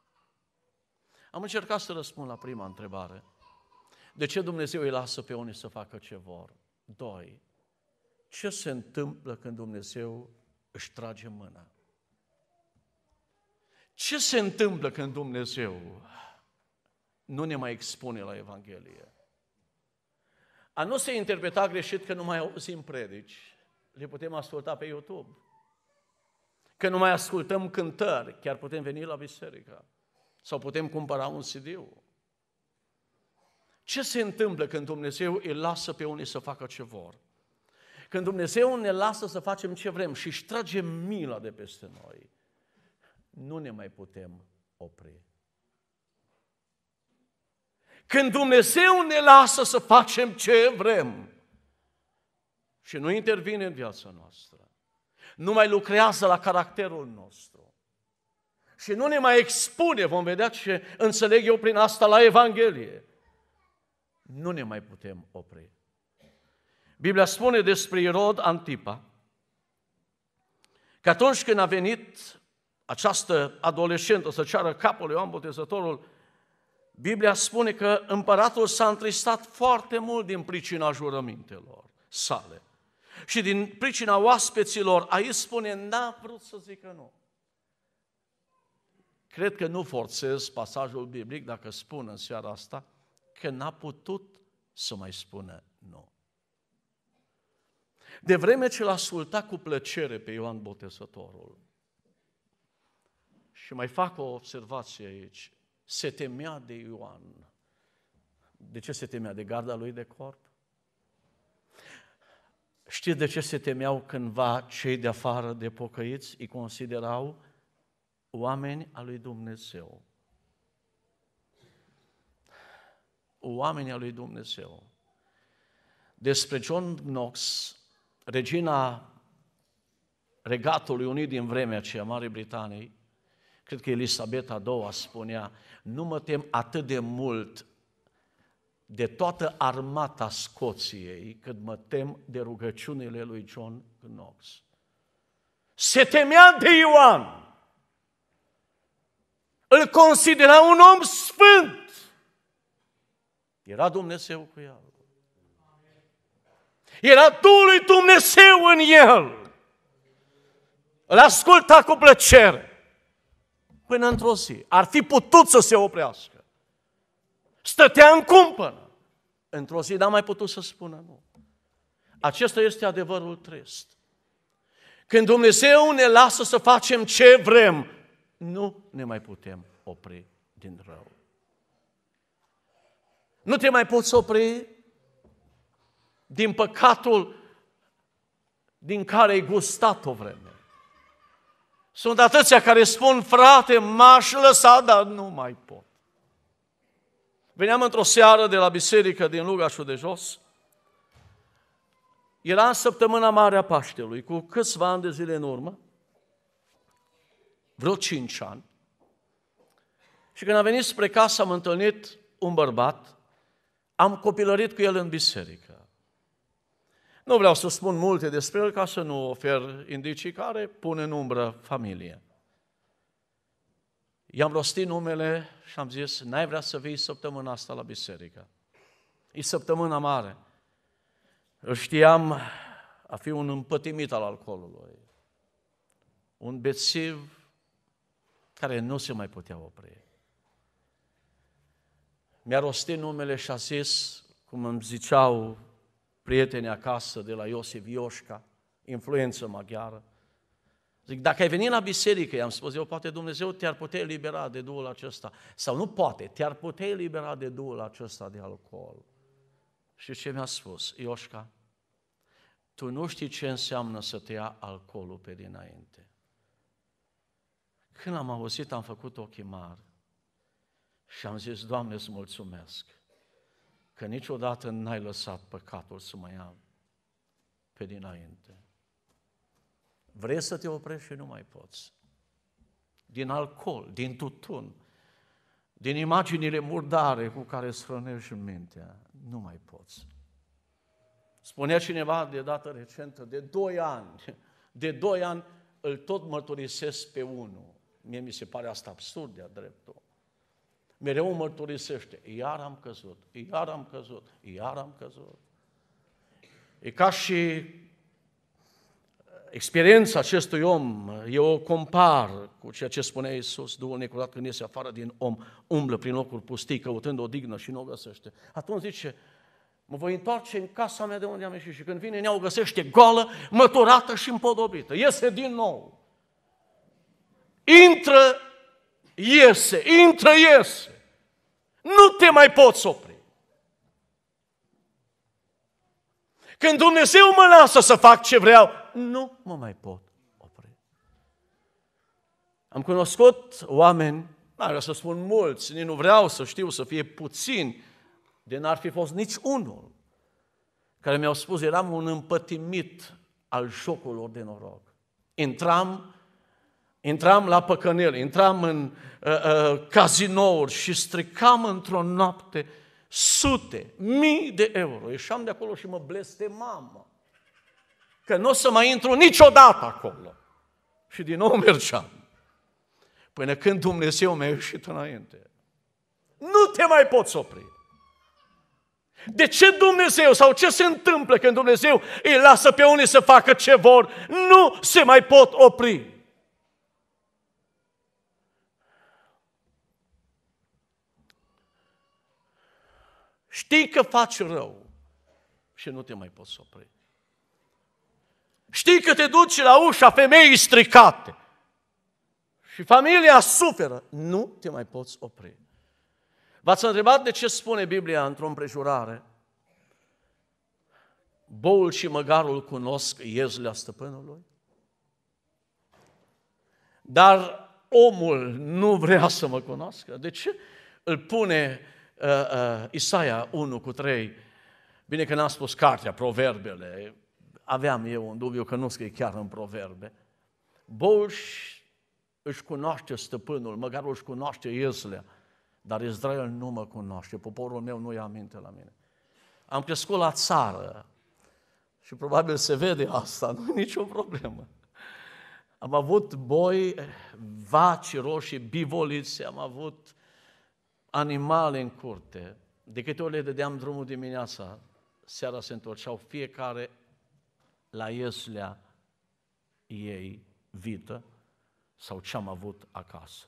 Am încercat să răspund la prima întrebare. De ce Dumnezeu îi lasă pe unii să facă ce vor? Doi, ce se întâmplă când Dumnezeu își trage mâna? Ce se întâmplă când Dumnezeu nu ne mai expune la Evanghelie? A nu se interpreta greșit că nu mai auzim predici, le putem asculta pe YouTube. Că nu mai ascultăm cântări, chiar putem veni la biserică. Sau putem cumpăra un cd -ul. Ce se întâmplă când Dumnezeu îi lasă pe unii să facă ce vor? Când Dumnezeu ne lasă să facem ce vrem și își trage mila de peste noi – nu ne mai putem opri. Când Dumnezeu ne lasă să facem ce vrem și nu intervine în viața noastră, nu mai lucrează la caracterul nostru și nu ne mai expune, vom vedea ce înțeleg eu prin asta la Evanghelie, nu ne mai putem opri. Biblia spune despre Irod Antipa că atunci când a venit această adolescentă să ceară capul lui Ioan Botezătorul, Biblia spune că împăratul s-a întristat foarte mult din pricina jurămintelor sale și din pricina oaspeților. Aici spune, n-a vrut să zică nu. Cred că nu forțez pasajul biblic dacă spun în seara asta că n-a putut să mai spună nu. De vreme ce l a ascultat cu plăcere pe Ioan Botezătorul, și mai fac o observație aici. Se temea de Ioan. De ce se temea? De garda lui de corp? Știți de ce se temeau cândva cei de afară de pocăiți? Îi considerau oameni al lui Dumnezeu. Oamenii al lui Dumnezeu. Despre John Knox, regina regatului unit din vremea aceea, Marii Britanii, Cred că Elisabeta II spunea, nu mă tem atât de mult de toată armata Scoției, cât mă tem de rugăciunile lui John Knox. Se temea de Ioan. Îl considera un om sfânt. Era Dumnezeu cu el. Era Duhul lui Dumnezeu în el. Îl asculta cu plăcere până într-o zi. Ar fi putut să se oprească. Stătea în cumpără. Într-o zi n-a mai putut să spună nu. Acesta este adevărul trist. Când Dumnezeu ne lasă să facem ce vrem, nu ne mai putem opri din rău. Nu te mai poți opri din păcatul din care ai gustat o vreme. Sunt atâția care spun, frate, m-aș lăsa, dar nu mai pot. Veneam într-o seară de la biserică din Lugașul de Jos. Era în săptămâna mare a Paștelui, cu câțiva ani de zile în urmă, vreo cinci ani. Și când am venit spre casă, am întâlnit un bărbat, am copilărit cu el în biserică. Nu vreau să spun multe despre el ca să nu ofer indicii care pune în umbră familie. I-am rostit numele și am zis, n-ai vrea să vii săptămâna asta la biserică. E săptămâna mare. Îl știam a fi un împătimit al alcoolului, un bețiv care nu se mai putea opri. Mi-a rostit numele și a zis, cum îmi ziceau prieteni acasă de la Iosif Ioșca, influență maghiară. Zic, dacă ai venit la biserică, i-am spus eu, poate Dumnezeu te-ar putea elibera de Duhul acesta. Sau nu poate, te-ar putea elibera de Duhul acesta de alcool. Și ce mi-a spus? Ioșca, tu nu știi ce înseamnă să te ia alcoolul pe dinainte. Când am auzit, am făcut ochii mari și am zis, Doamne, îți mulțumesc că niciodată n-ai lăsat păcatul să mai ia pe dinainte. Vrei să te oprești și nu mai poți. Din alcool, din tutun, din imaginile murdare cu care strănești mintea, nu mai poți. Spunea cineva de dată recentă, de doi ani, de doi ani îl tot mărturisesc pe unul. Mie mi se pare asta absurd de-a dreptul mereu mărturisește, iar am căzut, iar am căzut, iar am căzut. E ca și experiența acestui om, eu o compar cu ceea ce spune Iisus, Duhul necurat când iese afară din om, umblă prin locuri pustii, căutând o dignă și nu o găsește. Atunci zice, mă voi întoarce în casa mea de unde am ieșit și când vine, ne o găsește goală, măturată și împodobită. Iese din nou. Intră, iese, intră, iese. Nu te mai poți opri. Când Dumnezeu mă lasă să fac ce vreau, nu mă mai pot opri. Am cunoscut oameni, n să spun mulți, nici nu vreau să știu să fie puțini, de n-ar fi fost nici unul, care mi-au spus, eram un împătimit al jocurilor de noroc. Intram Intram la păcăneli, intram în uh, uh, cazinouri și stricam într-o noapte sute, mii de euro. Ieșeam de acolo și mă blestemam. Că nu o să mai intru niciodată acolo. Și din nou mergeam. Până când Dumnezeu mi-a ieșit înainte. Nu te mai poți opri. De ce Dumnezeu sau ce se întâmplă când Dumnezeu îi lasă pe unii să facă ce vor? Nu se mai pot opri. Știi că faci rău și nu te mai poți opri. Știi că te duci la ușa femeii stricate și familia suferă. Nu te mai poți opri. V-ați întrebat de ce spune Biblia într-o împrejurare? Boul și măgarul cunosc iezlea stăpânului? Dar omul nu vrea să mă cunoască. De ce îl pune Uh, uh, Isaia 1 cu 3, bine că n-am spus cartea, proverbele, aveam eu un dubiu că nu scrie chiar în proverbe, Boș își cunoaște stăpânul, măcar își cunoaște ieslea, dar Israel nu mă cunoaște, poporul meu nu ia aminte la mine. Am crescut la țară și probabil se vede asta, nu e nicio problemă. Am avut boi, vaci roșii, bivoliți, am avut animale în curte, de câte ori le dădeam drumul dimineața, seara se întorceau fiecare la ieslea ei vită sau ce am avut acasă.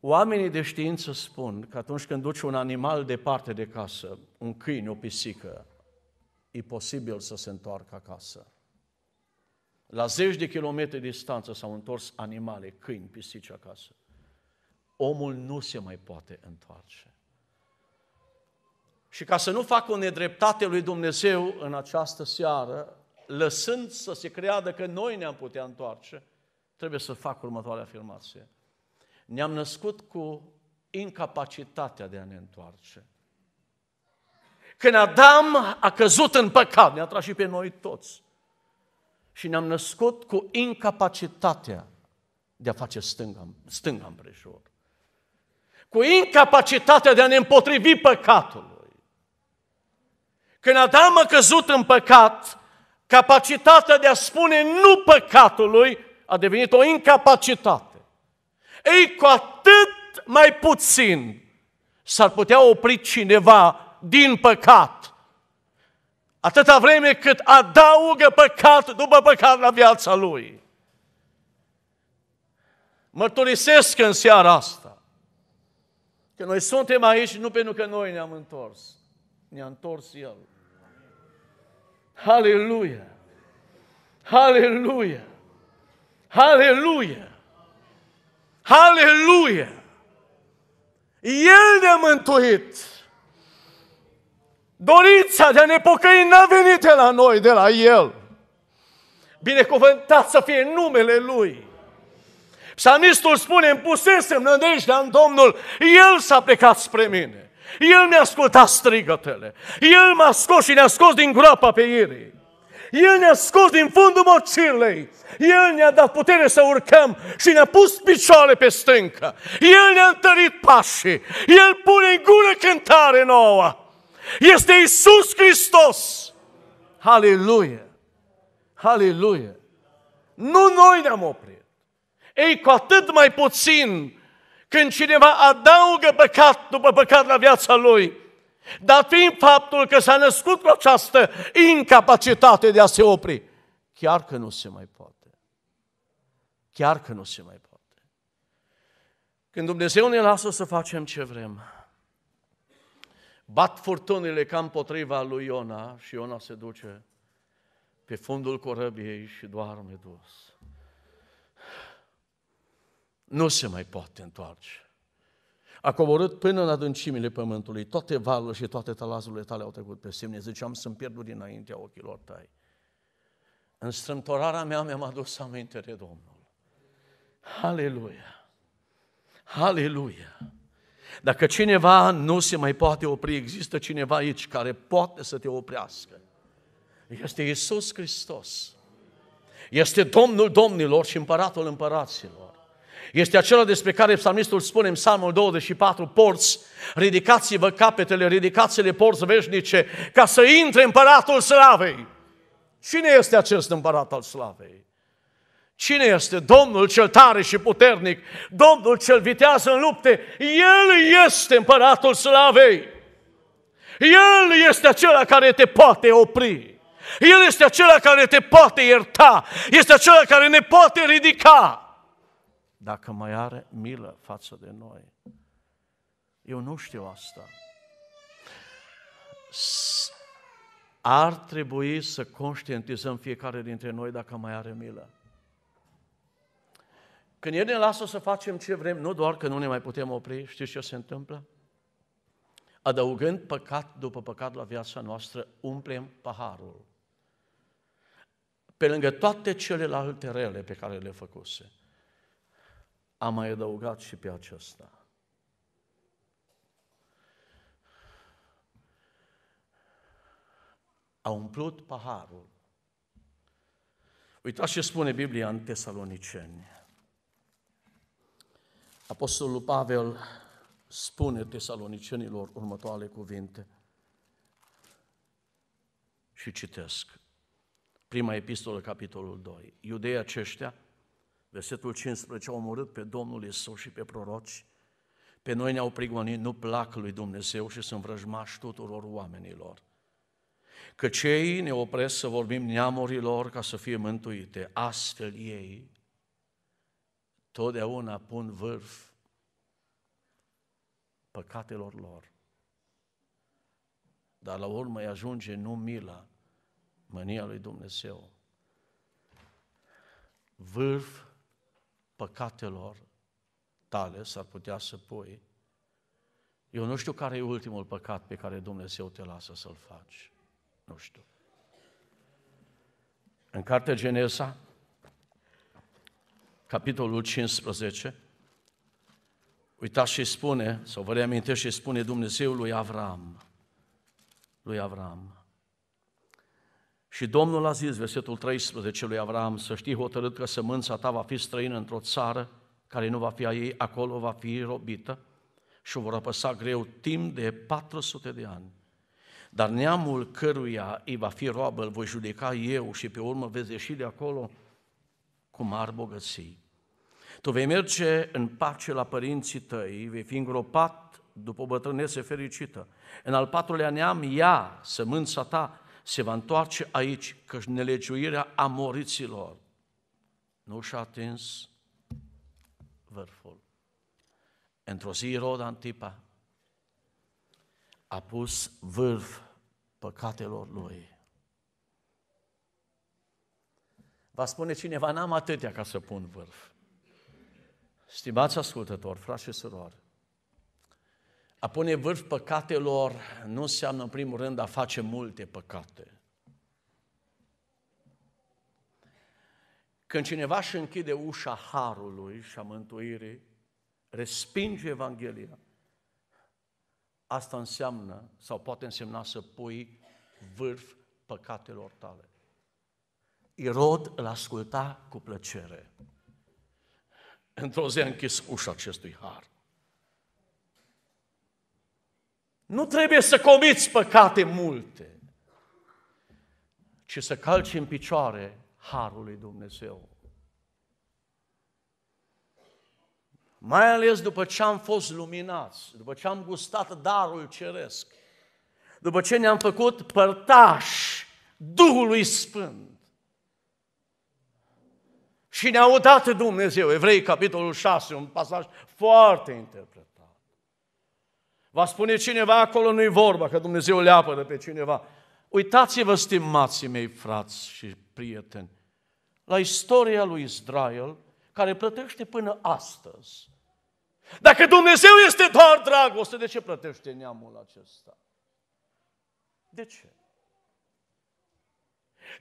Oamenii de știință spun că atunci când duci un animal departe de casă, un câine, o pisică, e posibil să se întoarcă acasă. La zeci de kilometri distanță s-au întors animale, câini, pisici acasă omul nu se mai poate întoarce. Și ca să nu fac o nedreptate lui Dumnezeu în această seară, lăsând să se creadă că noi ne-am putea întoarce, trebuie să fac următoarea afirmație. Ne-am născut cu incapacitatea de a ne întoarce. Când Adam a căzut în păcat, ne-a tras și pe noi toți. Și ne-am născut cu incapacitatea de a face stânga, stânga împrejur cu incapacitatea de a ne împotrivi păcatului. Când Adam a căzut în păcat, capacitatea de a spune nu păcatului a devenit o incapacitate. Ei, cu atât mai puțin s-ar putea opri cineva din păcat. Atâta vreme cât adaugă păcat după păcat la viața lui. Mărturisesc în seara asta Că noi suntem aici nu pentru că noi ne-am întors. Ne-a întors El. Aleluia! Aleluia! Aleluia! Aleluia! El ne-a mântuit. Dorința de a ne pocăi n-a venit de la noi, de la El. Binecuvântat să fie numele Lui. Psalmistul spune, îmi pusesem nădejdea în Domnul, El s-a plecat spre mine. El mi-a ascultat strigătele. El m-a scos și ne-a scos din groapa pe irii. El ne-a scos din fundul mocirlei. El ne-a dat putere să urcăm și ne-a pus picioare pe stâncă. El ne-a întărit pașii. El pune în gură cântare nouă. Este Isus Hristos. Haleluia! Haleluia! Nu noi ne-am oprit. Ei, cu atât mai puțin când cineva adaugă păcat după păcat la viața lui, dar fiind faptul că s-a născut cu această incapacitate de a se opri, chiar că nu se mai poate. Chiar că nu se mai poate. Când Dumnezeu ne lasă să facem ce vrem, bat furtunile ca împotriva lui Iona și Iona se duce pe fundul corăbiei și doarme dus nu se mai poate întoarce. A coborât până în adâncimile pământului, toate valurile și toate talazurile tale au trecut pe semne. Ziceam, sunt pierdut dinaintea ochilor tăi. În strâmtorarea mea mi-am adus aminte de Domnul. Aleluia! Aleluia! Dacă cineva nu se mai poate opri, există cineva aici care poate să te oprească. Este Isus Hristos. Este Domnul Domnilor și Împăratul Împăraților. Este acela despre care psalmistul spune în psalmul 24, porți, ridicați-vă capetele, ridicați-le porți veșnice, ca să intre împăratul slavei. Cine este acest împărat al slavei? Cine este Domnul cel tare și puternic, Domnul cel vitează în lupte? El este împăratul slavei. El este acela care te poate opri. El este acela care te poate ierta. Este acela care ne poate ridica dacă mai are milă față de noi. Eu nu știu asta. Ar trebui să conștientizăm fiecare dintre noi dacă mai are milă. Când El ne lasă să facem ce vrem, nu doar că nu ne mai putem opri, știți ce se întâmplă? Adăugând păcat după păcat la viața noastră, umplem paharul. Pe lângă toate celelalte rele pe care le făcuse a mai adăugat și pe acesta. A umplut paharul. Uitați ce spune Biblia în Tesaloniceni. Apostolul Pavel spune tesalonicenilor următoarele cuvinte și citesc. Prima epistolă, capitolul 2. Iudeii aceștia Versetul 15, au omorât pe Domnul Isus și pe proroci, pe noi ne-au prigonit, nu plac lui Dumnezeu și sunt vrăjmași tuturor oamenilor. Că cei ne opresc să vorbim neamurilor ca să fie mântuite, astfel ei totdeauna pun vârf păcatelor lor. Dar la urmă îi ajunge nu mila, mânia lui Dumnezeu. Vârf păcatelor tale s-ar putea să pui. Eu nu știu care e ultimul păcat pe care Dumnezeu te lasă să-l faci. Nu știu. În cartea Genesa, capitolul 15, uitați și spune, sau vă reamintesc și spune Dumnezeu lui Avram, lui Avram, și Domnul a zis, versetul 13 lui Avram, să știi hotărât că sămânța ta va fi străină într-o țară care nu va fi a ei, acolo va fi robită și o vor apăsa greu timp de 400 de ani. Dar neamul căruia îi va fi roabă, îl voi judeca eu și pe urmă vezi ieși de acolo cu mari bogății. Tu vei merge în pace la părinții tăi, vei fi îngropat după o bătrânețe fericită. În al patrulea neam, ia sămânța ta, se va întoarce aici, că nelegiuirea amoriților nu și-a atins vârful. Într-o zi, Rod Antipa a pus vârf păcatelor lui. Va spune cineva, n-am atâtea ca să pun vârf. Stimați ascultători, frați și surori, a pune vârf păcatelor nu înseamnă, în primul rând, a face multe păcate. Când cineva își închide ușa harului și a mântuirii, respinge Evanghelia, asta înseamnă, sau poate însemna să pui vârf păcatelor tale. Irod îl asculta cu plăcere. Într-o zi a închis ușa acestui har. Nu trebuie să comiți păcate multe, ci să calci în picioare harul lui Dumnezeu. Mai ales după ce am fost luminați, după ce am gustat darul ceresc, după ce ne-am făcut părtași Duhului Sfânt. Și ne-a udat Dumnezeu, Evrei, capitolul 6, un pasaj foarte interpretat. Va spune cineva, acolo nu-i vorba, că Dumnezeu le apără pe cineva. Uitați-vă, stimații mei frați și prieteni, la istoria lui Israel, care plătește până astăzi. Dacă Dumnezeu este doar dragoste, de ce plătește neamul acesta? De ce?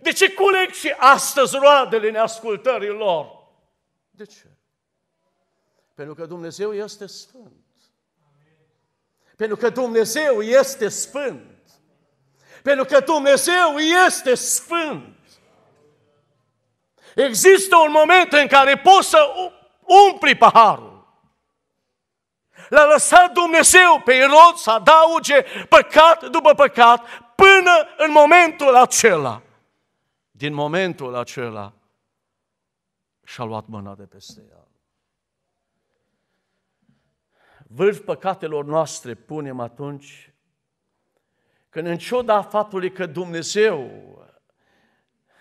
De ce culeg și astăzi roadele neascultării lor? De ce? Pentru că Dumnezeu este Sfânt. Pentru că Dumnezeu este sfânt. Pentru că Dumnezeu este sfânt. Există un moment în care poți să umpli paharul. L-a lăsat Dumnezeu pe Irod să adauge păcat după păcat până în momentul acela. Din momentul acela și-a luat mâna de peste ea. vârf păcatelor noastre punem atunci când în ciuda faptului că Dumnezeu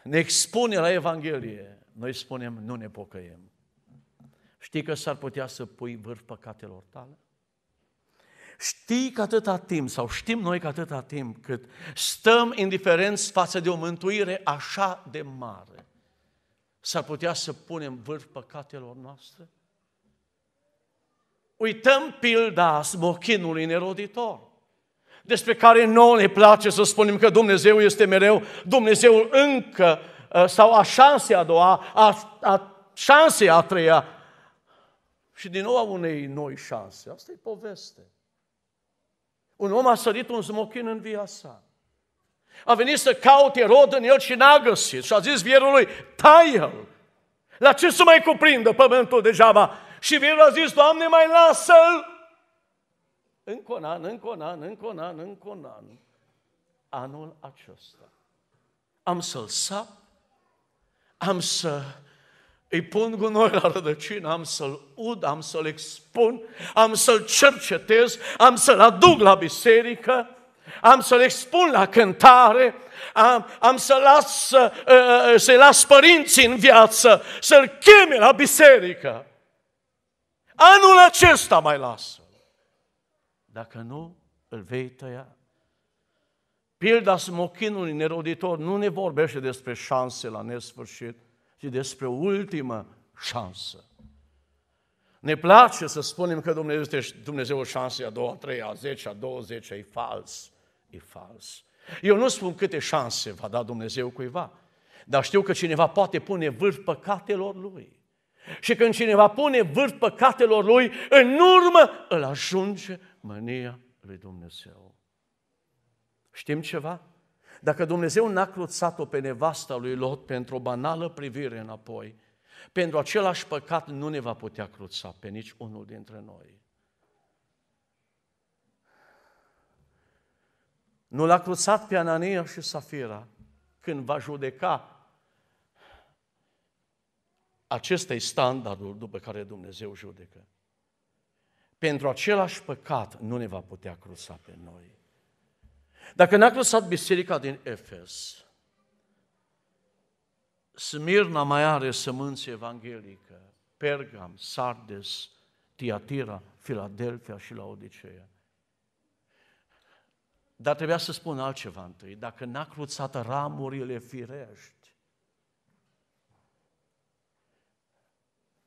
ne expune la Evanghelie, noi spunem, nu ne pocăiem. Știi că s-ar putea să pui vârf păcatelor tale? Știi că atâta timp, sau știm noi că atâta timp cât stăm indiferenți față de o mântuire așa de mare, s-ar putea să punem vârf păcatelor noastre? uităm pilda smochinului neroditor, despre care nouă ne place să spunem că Dumnezeu este mereu Dumnezeul încă, ă, sau a șansei a doua, a, a șansei a treia, și din nou a unei noi șanse. Asta e poveste. Un om a sărit un smochin în via sa. A venit să caute rod în el și n-a găsit. Și a zis vierului, tai l La ce să mai cuprindă pământul degeaba? Și vinul a zis, Doamne, mai lasă-l! Încă un an, încă un an, încă un an, încă un an. Anul acesta. Am să-l sap, am să îi pun gunoi la rădăcină, am să-l ud, am să-l expun, am să-l cercetez, am să-l aduc la biserică, am să-l expun la cântare, am, am să las, uh, uh, să-i las părinții în viață, să-l cheme la biserică. Anul acesta mai lasă. Dacă nu, îl vei tăia. Pilda smochinului neroditor nu ne vorbește despre șanse la nesfârșit, ci despre ultimă șansă. Ne place să spunem că Dumnezeu este Dumnezeu șansă a doua, a treia, a zecea, a douăzecea. E fals. E fals. Eu nu spun câte șanse va da Dumnezeu cuiva, dar știu că cineva poate pune vârf păcatelor lui. Și când cineva pune vârf păcatelor lui, în urmă îl ajunge mânia lui Dumnezeu. Știm ceva? Dacă Dumnezeu n-a cruțat-o pe nevasta lui Lot pentru o banală privire înapoi, pentru același păcat nu ne va putea cruța pe nici unul dintre noi. Nu l-a cruțat pe Anania și Safira când va judeca acesta e standardul după care Dumnezeu judecă. Pentru același păcat nu ne va putea cruța pe noi. Dacă n-a crusat biserica din Efes, Smirna mai are sămânță evanghelică, Pergam, Sardes, Tiatira, Filadelfia și la Odiseea. Dar trebuia să spun altceva întâi. Dacă n-a cruțat ramurile firești,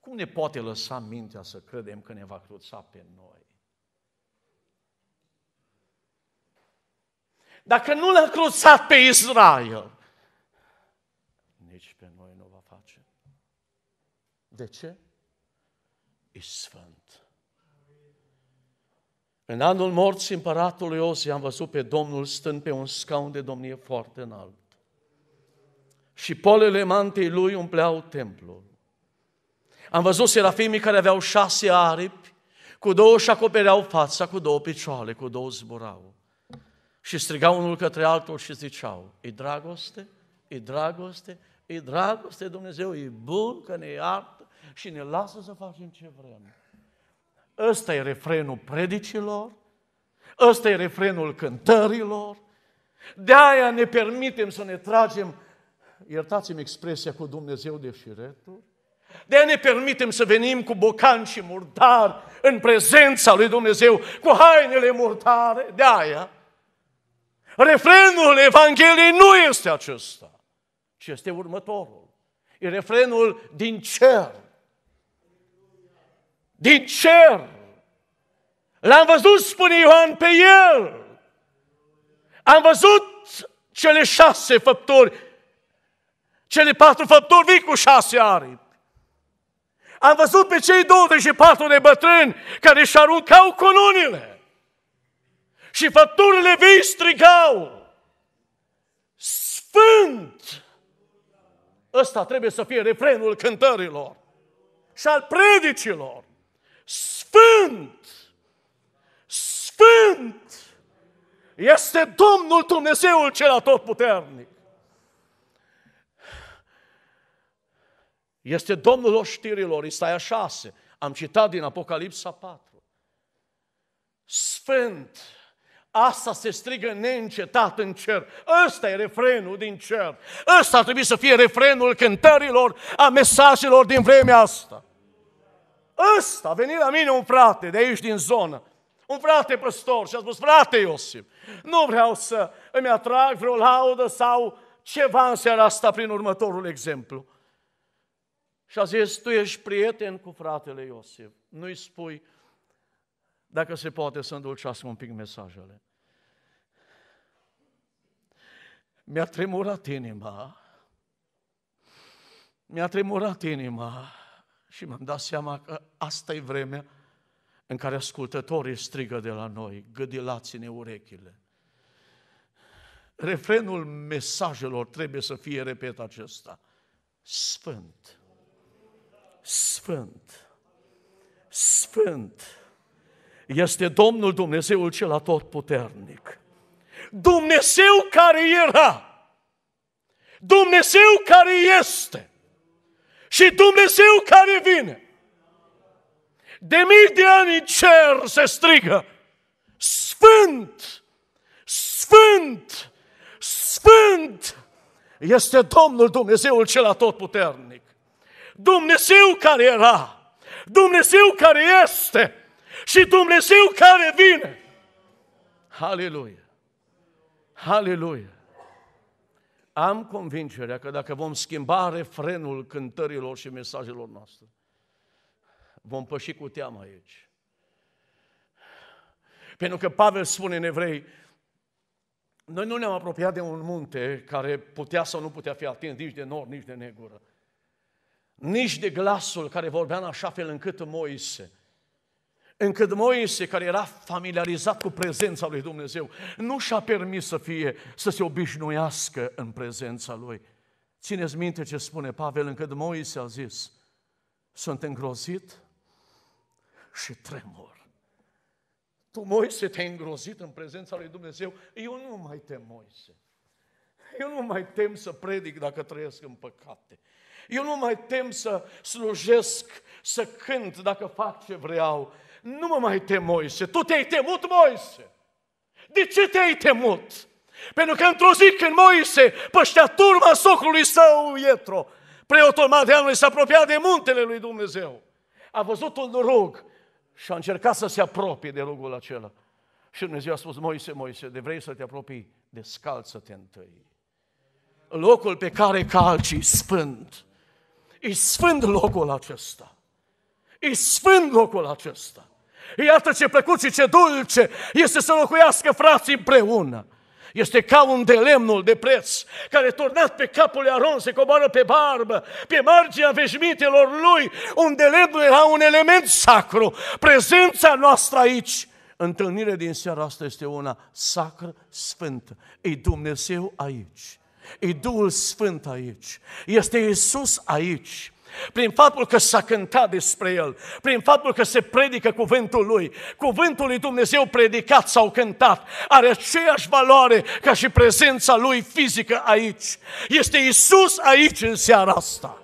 Cum ne poate lăsa mintea să credem că ne va cruța pe noi? Dacă nu l-a cruțat pe Israel, nici pe noi nu va face. De ce? E sfânt. În anul morții împăratului Osi am văzut pe Domnul stând pe un scaun de domnie foarte înalt. Și polele mantei lui umpleau templul. Am văzut serafimii care aveau șase aripi, cu două și acopereau fața, cu două picioare, cu două zburau. Și strigau unul către altul și ziceau, e dragoste, e dragoste, e dragoste, Dumnezeu e bun că ne iartă și ne lasă să facem ce vrem. Ăsta e refrenul predicilor, ăsta e refrenul cântărilor, de-aia ne permitem să ne tragem, iertați-mi expresia, cu Dumnezeu de șireturi, de ne permitem să venim cu bocan și murdar în prezența lui Dumnezeu, cu hainele murdare, de aia. Refrenul Evangheliei nu este acesta, ci este următorul. E refrenul din cer. Din cer. L-am văzut, spune Ioan, pe el. Am văzut cele șase făptori, cele patru făptori vii cu șase aripi. Am văzut pe cei 24 de bătrâni care își aruncau cununile și făturile vii strigau. Sfânt! Ăsta trebuie să fie refrenul cântărilor și al predicilor. Sfânt! Sfânt! Este Domnul Dumnezeul cel atotputernic. Este Domnul oștirilor, Isaia 6. Am citat din Apocalipsa 4. Sfânt, Asta se strigă neîncetat în cer. Ăsta e refrenul din cer. Ăsta ar trebui să fie refrenul cântărilor, a mesajelor din vremea asta. Ăsta a venit la mine un frate de aici din zonă, un frate păstor și a spus, frate Iosif, nu vreau să îmi atrag vreo laudă sau ceva în seara asta prin următorul exemplu și a zis, tu ești prieten cu fratele Iosif. Nu-i spui, dacă se poate să îndulcească un pic mesajele. Mi-a tremurat inima, mi-a tremurat inima și mi-am dat seama că asta e vremea în care ascultătorii strigă de la noi, gâdilați-ne urechile. Refrenul mesajelor trebuie să fie, repet acesta, sfânt. Sfânt. Sfânt este Domnul Dumnezeul cel atotputernic. Dumnezeu care era, Dumnezeu care este și Dumnezeu care vine. De mii de ani în cer se strigă, Sfânt, Sfânt, Sfânt este Domnul Dumnezeul cel atotputernic. Dumnezeu care era, Dumnezeu care este și Dumnezeu care vine. Aleluia! Aleluia! Am convingerea că dacă vom schimba refrenul cântărilor și mesajelor noastre, vom păși cu teamă aici. Pentru că Pavel spune în evrei, noi nu ne-am apropiat de un munte care putea sau nu putea fi atins nici de nor, nici de negură nici de glasul care vorbea în așa fel încât Moise, încât Moise, care era familiarizat cu prezența lui Dumnezeu, nu și-a permis să fie, să se obișnuiască în prezența lui. Țineți minte ce spune Pavel, încât Moise a zis, sunt îngrozit și tremur. Tu, Moise, te-ai îngrozit în prezența lui Dumnezeu. Eu nu mai tem, Moise. Eu nu mai tem să predic dacă trăiesc în păcate. Eu nu mai tem să slujesc, să cânt dacă fac ce vreau. Nu mă mai tem, Moise. Tu te-ai temut, Moise. De ce te-ai temut? Pentru că într-o zi când Moise păștea turma socrului său, Ietro, preotul Madeanului, s-a apropiat de muntele lui Dumnezeu. A văzut un rug și a încercat să se apropie de rugul acela. Și Dumnezeu a spus, Moise, Moise, de vrei să te apropii, descalță-te întâi. Locul pe care calci sfânt. E sfânt locul acesta. E sfânt locul acesta. Iată ce plăcut și ce dulce este să locuiască frații împreună. Este ca un lemnul de preț care turnat pe capul lui Aron se coboară pe barbă, pe marginea veșmitelor lui. Un lemnul era un element sacru. Prezența noastră aici Întâlnirea din seara asta este una sacră, sfântă. Ei Dumnezeu aici. E Duhul Sfânt aici. Este Isus aici. Prin faptul că s-a cântat despre El, prin faptul că se predică cuvântul Lui, cuvântul Lui Dumnezeu predicat sau cântat, are aceeași valoare ca și prezența Lui fizică aici. Este Isus aici în seara asta.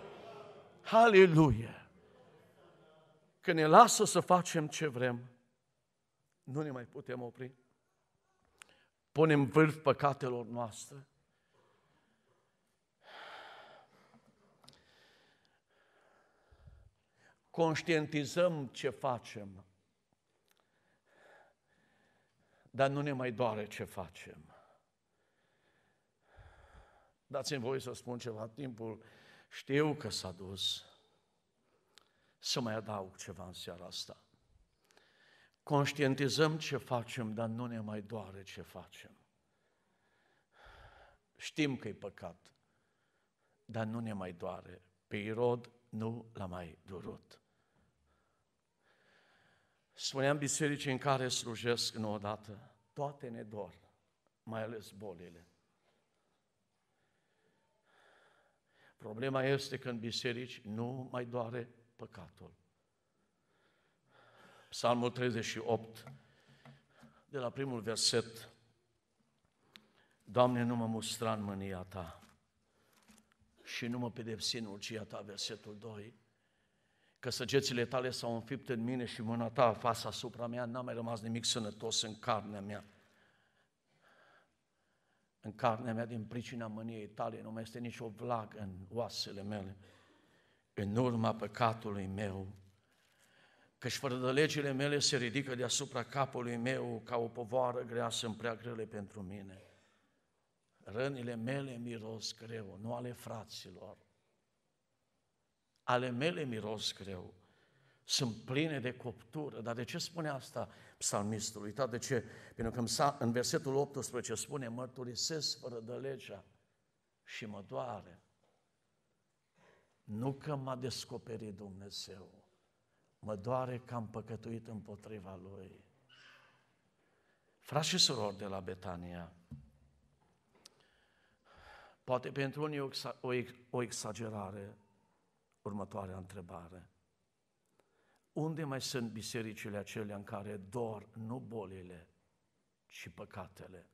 Haleluia! Că ne lasă să facem ce vrem, nu ne mai putem opri. Punem vârf păcatelor noastre conștientizăm ce facem, dar nu ne mai doare ce facem. Dați-mi voie să spun ceva, timpul știu că s-a dus, să mai adaug ceva în seara asta. Conștientizăm ce facem, dar nu ne mai doare ce facem. Știm că e păcat, dar nu ne mai doare. Pe Irod nu l-a mai durut. Spuneam bisericii în care slujesc nu odată, toate ne dor, mai ales bolile. Problema este că în biserici nu mai doare păcatul. Psalmul 38, de la primul verset, Doamne, nu mă mustra în mânia Ta și nu mă pedepsi în urcia Ta, versetul 2, că săgețile tale s-au înfipt în mine și mâna ta a fas asupra mea, n-a mai rămas nimic sănătos în carnea mea. În carnea mea, din pricina mâniei tale, nu mai este nicio vlag în oasele mele, în urma păcatului meu. Căci fără de legile mele se ridică deasupra capului meu ca o povoară grea, sunt prea grele pentru mine. Rănile mele miros greu, nu ale fraților ale mele miros greu, sunt pline de coptură. Dar de ce spune asta psalmistul? Uitați de ce? Pentru că în versetul 18 spune, mărturisesc fără de legea și mă doare. Nu că m-a descoperit Dumnezeu, mă doare că am păcătuit împotriva Lui. Frați și surori de la Betania, poate pentru unii o, o exagerare, următoarea întrebare. Unde mai sunt bisericile acelea în care dor nu bolile, ci păcatele?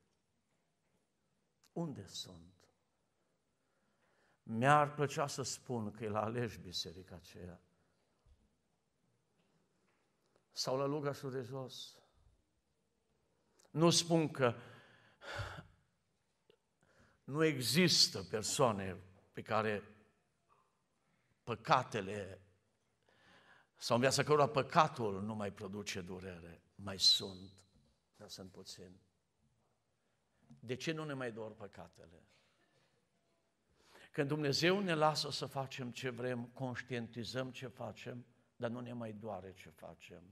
Unde sunt? Mi-ar plăcea să spun că el a ales biserica aceea. Sau la Lugașul de jos. Nu spun că nu există persoane pe care păcatele sau în viața cărora păcatul nu mai produce durere. Mai sunt, dar sunt puțin. De ce nu ne mai dor păcatele? Când Dumnezeu ne lasă să facem ce vrem, conștientizăm ce facem, dar nu ne mai doare ce facem.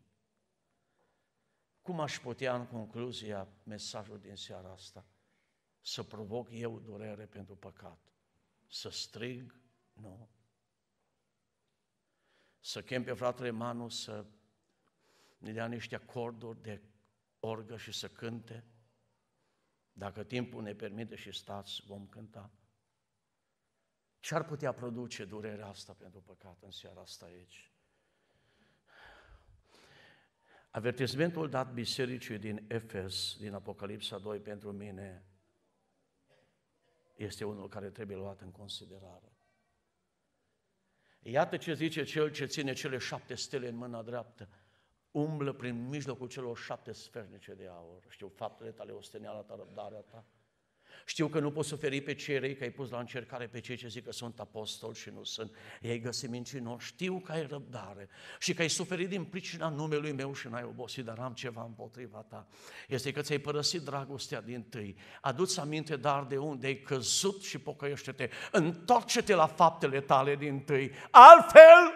Cum aș putea, în concluzia, mesajul din seara asta, să provoc eu durere pentru păcat? Să strig? Nu să chem pe fratele Manu să ne dea niște acorduri de orgă și să cânte. Dacă timpul ne permite și stați, vom cânta. Ce ar putea produce durerea asta pentru păcat în seara asta aici? Avertismentul dat bisericii din Efes, din Apocalipsa 2 pentru mine, este unul care trebuie luat în considerare. Iată ce zice cel ce ține cele șapte stele în mâna dreaptă. Umblă prin mijlocul celor șapte sfernice de aur. Știu faptele tale, osteneala ta, răbdarea ta. Știu că nu poți suferi pe cei că ai pus la încercare pe cei ce zic că sunt apostoli și nu sunt. Ei găsi mincinoși. Știu că ai răbdare și că ai suferit din pricina numelui meu și n-ai obosit, dar am ceva împotriva ta. Este că ți-ai părăsit dragostea din tâi. Adu-ți aminte, dar de unde ai căzut și pocăiește-te. Întoarce-te la faptele tale din tâi. Altfel,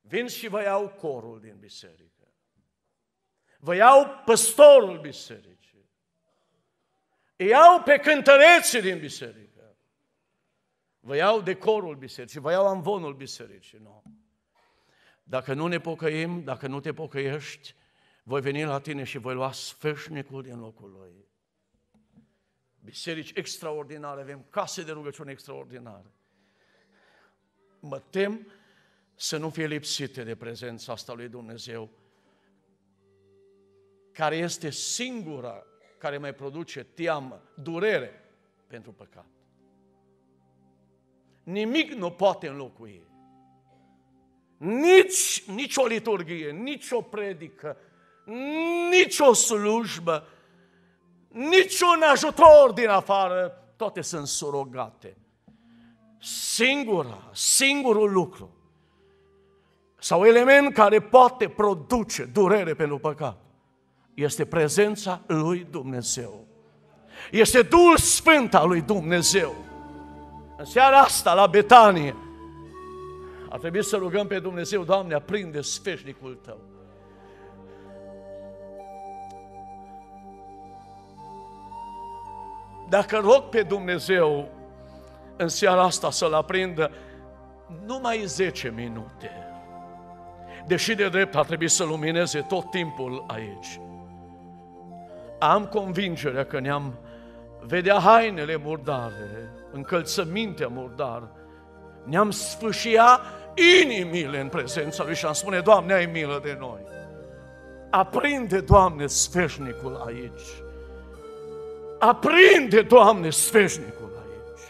vin și vă iau corul din biserică. Vă iau păstorul bisericii iau pe cântăreții din biserică. Vă iau decorul bisericii, vă iau amvonul bisericii. Nu. Dacă nu ne pocăim, dacă nu te pocăiești, voi veni la tine și voi lua sfeșnicul din locul lui. Biserici extraordinare, avem case de rugăciune extraordinare. Mă tem să nu fie lipsite de prezența asta lui Dumnezeu, care este singura care mai produce teamă, durere pentru păcat. Nimic nu poate înlocui. Nici, nici o liturghie, nici o predică, nici o slujbă, nici un ajutor din afară, toate sunt surogate. Singura, singurul lucru sau element care poate produce durere pentru păcat este prezența lui Dumnezeu. Este Duhul Sfânt al lui Dumnezeu. În seara asta, la Betanie, ar trebui să rugăm pe Dumnezeu, Doamne, aprinde sfeșnicul Tău. Dacă rog pe Dumnezeu în seara asta să-L aprindă numai 10 minute, deși de drept ar trebui să lumineze tot timpul aici, am convingerea că ne-am vedea hainele murdare, încălțămintea murdare, ne-am sfâșia inimile în prezența Lui și am spune, Doamne, ai milă de noi. Aprinde, Doamne, sfeșnicul aici. Aprinde, Doamne, sfeșnicul aici.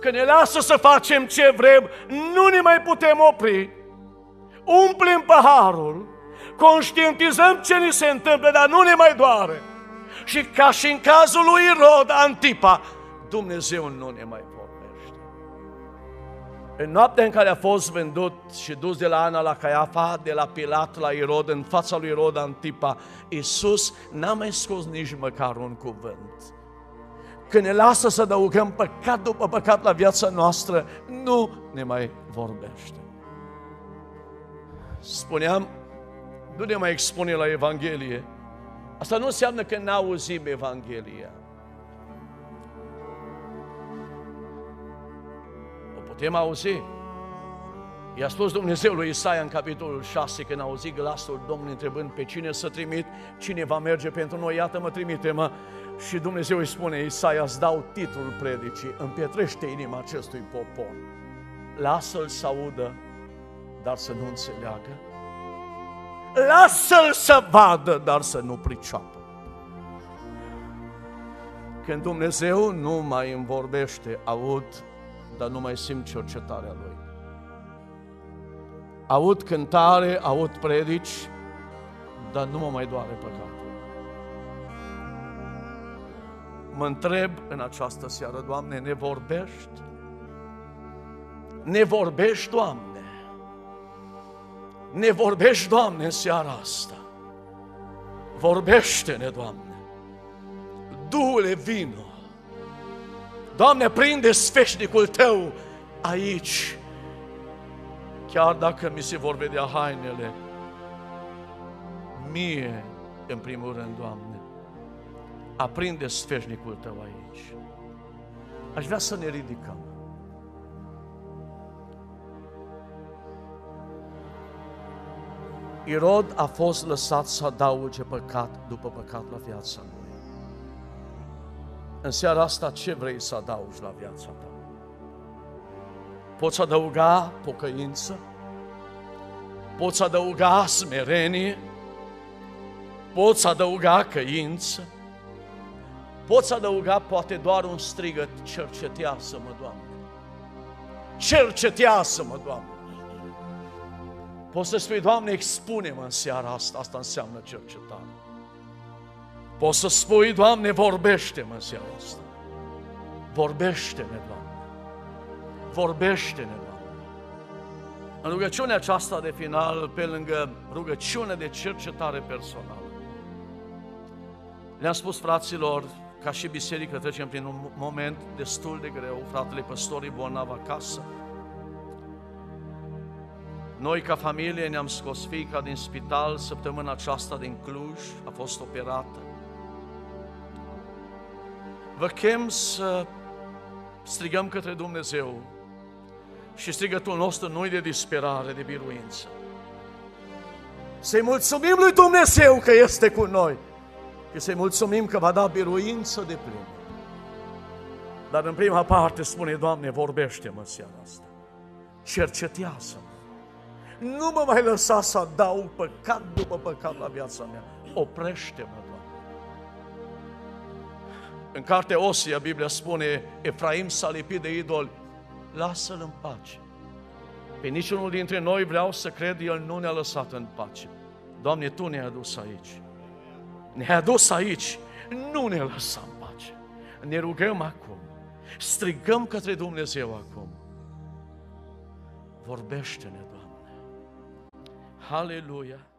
Că ne lasă să facem ce vrem, nu ne mai putem opri. Umplem paharul, conștientizăm ce ni se întâmplă, dar nu ne mai doare și ca și în cazul lui Irod Antipa, Dumnezeu nu ne mai vorbește. În noaptea în care a fost vândut și dus de la Ana la Caiafa, de la Pilat la Irod, în fața lui Irod Antipa, Iisus n-a mai scos nici măcar un cuvânt. Când ne lasă să adăugăm păcat după păcat la viața noastră, nu ne mai vorbește. Spuneam, nu ne mai expune la Evanghelie, Asta nu înseamnă că n-auzim Evanghelia. O putem auzi. I-a spus Dumnezeu lui Isaia în capitolul 6, când auzi glasul Domnului întrebând pe cine să trimit, cine va merge pentru noi, iată mă trimite-mă. Și Dumnezeu îi spune, Isaia, îți dau titlul predicii, împietrește inima acestui popor. Lasă-l să audă, dar să nu înțeleagă Lasă-l să vadă, dar să nu priceapă. Când Dumnezeu nu mai îmi vorbește, aud, dar nu mai simt cercetarea Lui. Aud cântare, aud predici, dar nu mă mai doare păcatul. Mă întreb în această seară, Doamne, ne vorbești? Ne vorbești, Doamne? Ne vorbești, Doamne, în seara asta. Vorbește-ne, Doamne. Duhule, vino. Doamne, prinde sfeșnicul Tău aici. Chiar dacă mi se vor vedea hainele, mie, în primul rând, Doamne, aprinde sfeșnicul Tău aici. Aș vrea să ne ridicăm. Irod a fost lăsat să adauge păcat după păcat la viața lui. În seara asta ce vrei să adaugi la viața ta? Poți adăuga pocăință? Poți adăuga smerenie? Poți adăuga căință? Poți adăuga poate doar un strigăt, cercetează-mă, Doamne! Cercetează-mă, Doamne! Poți să spui, Doamne, expune-mă în seara asta, asta înseamnă cercetare. Poți să spui, Doamne, vorbește-mă în seara asta. Vorbește-ne, Doamne. Vorbește-ne, Doamne. În rugăciunea aceasta de final, pe lângă rugăciunea de cercetare personală, le-am spus fraților, ca și biserică trecem prin un moment destul de greu, fratele păstorii bolnav acasă, noi ca familie ne-am scos fica din spital săptămâna aceasta din Cluj, a fost operată. Vă chem să strigăm către Dumnezeu și strigătul nostru nu de disperare, de biruință. Să-i mulțumim lui Dumnezeu că este cu noi și să-i mulțumim că va da biruință de plin. Dar în prima parte spune, Doamne, vorbește-mă seara asta, cercetează nu mă mai lăsa să dau păcat după păcat la viața mea. Oprește-mă, Doamne. În cartea Osia, Biblia spune, Efraim s-a lipit de idol, lasă-l în pace. Pe niciunul dintre noi vreau să cred, El nu ne-a lăsat în pace. Doamne, Tu ne-ai adus aici. Ne-ai adus aici, nu ne lăsa în pace. Ne rugăm acum, strigăm către Dumnezeu acum. Vorbește-ne, Aleluia.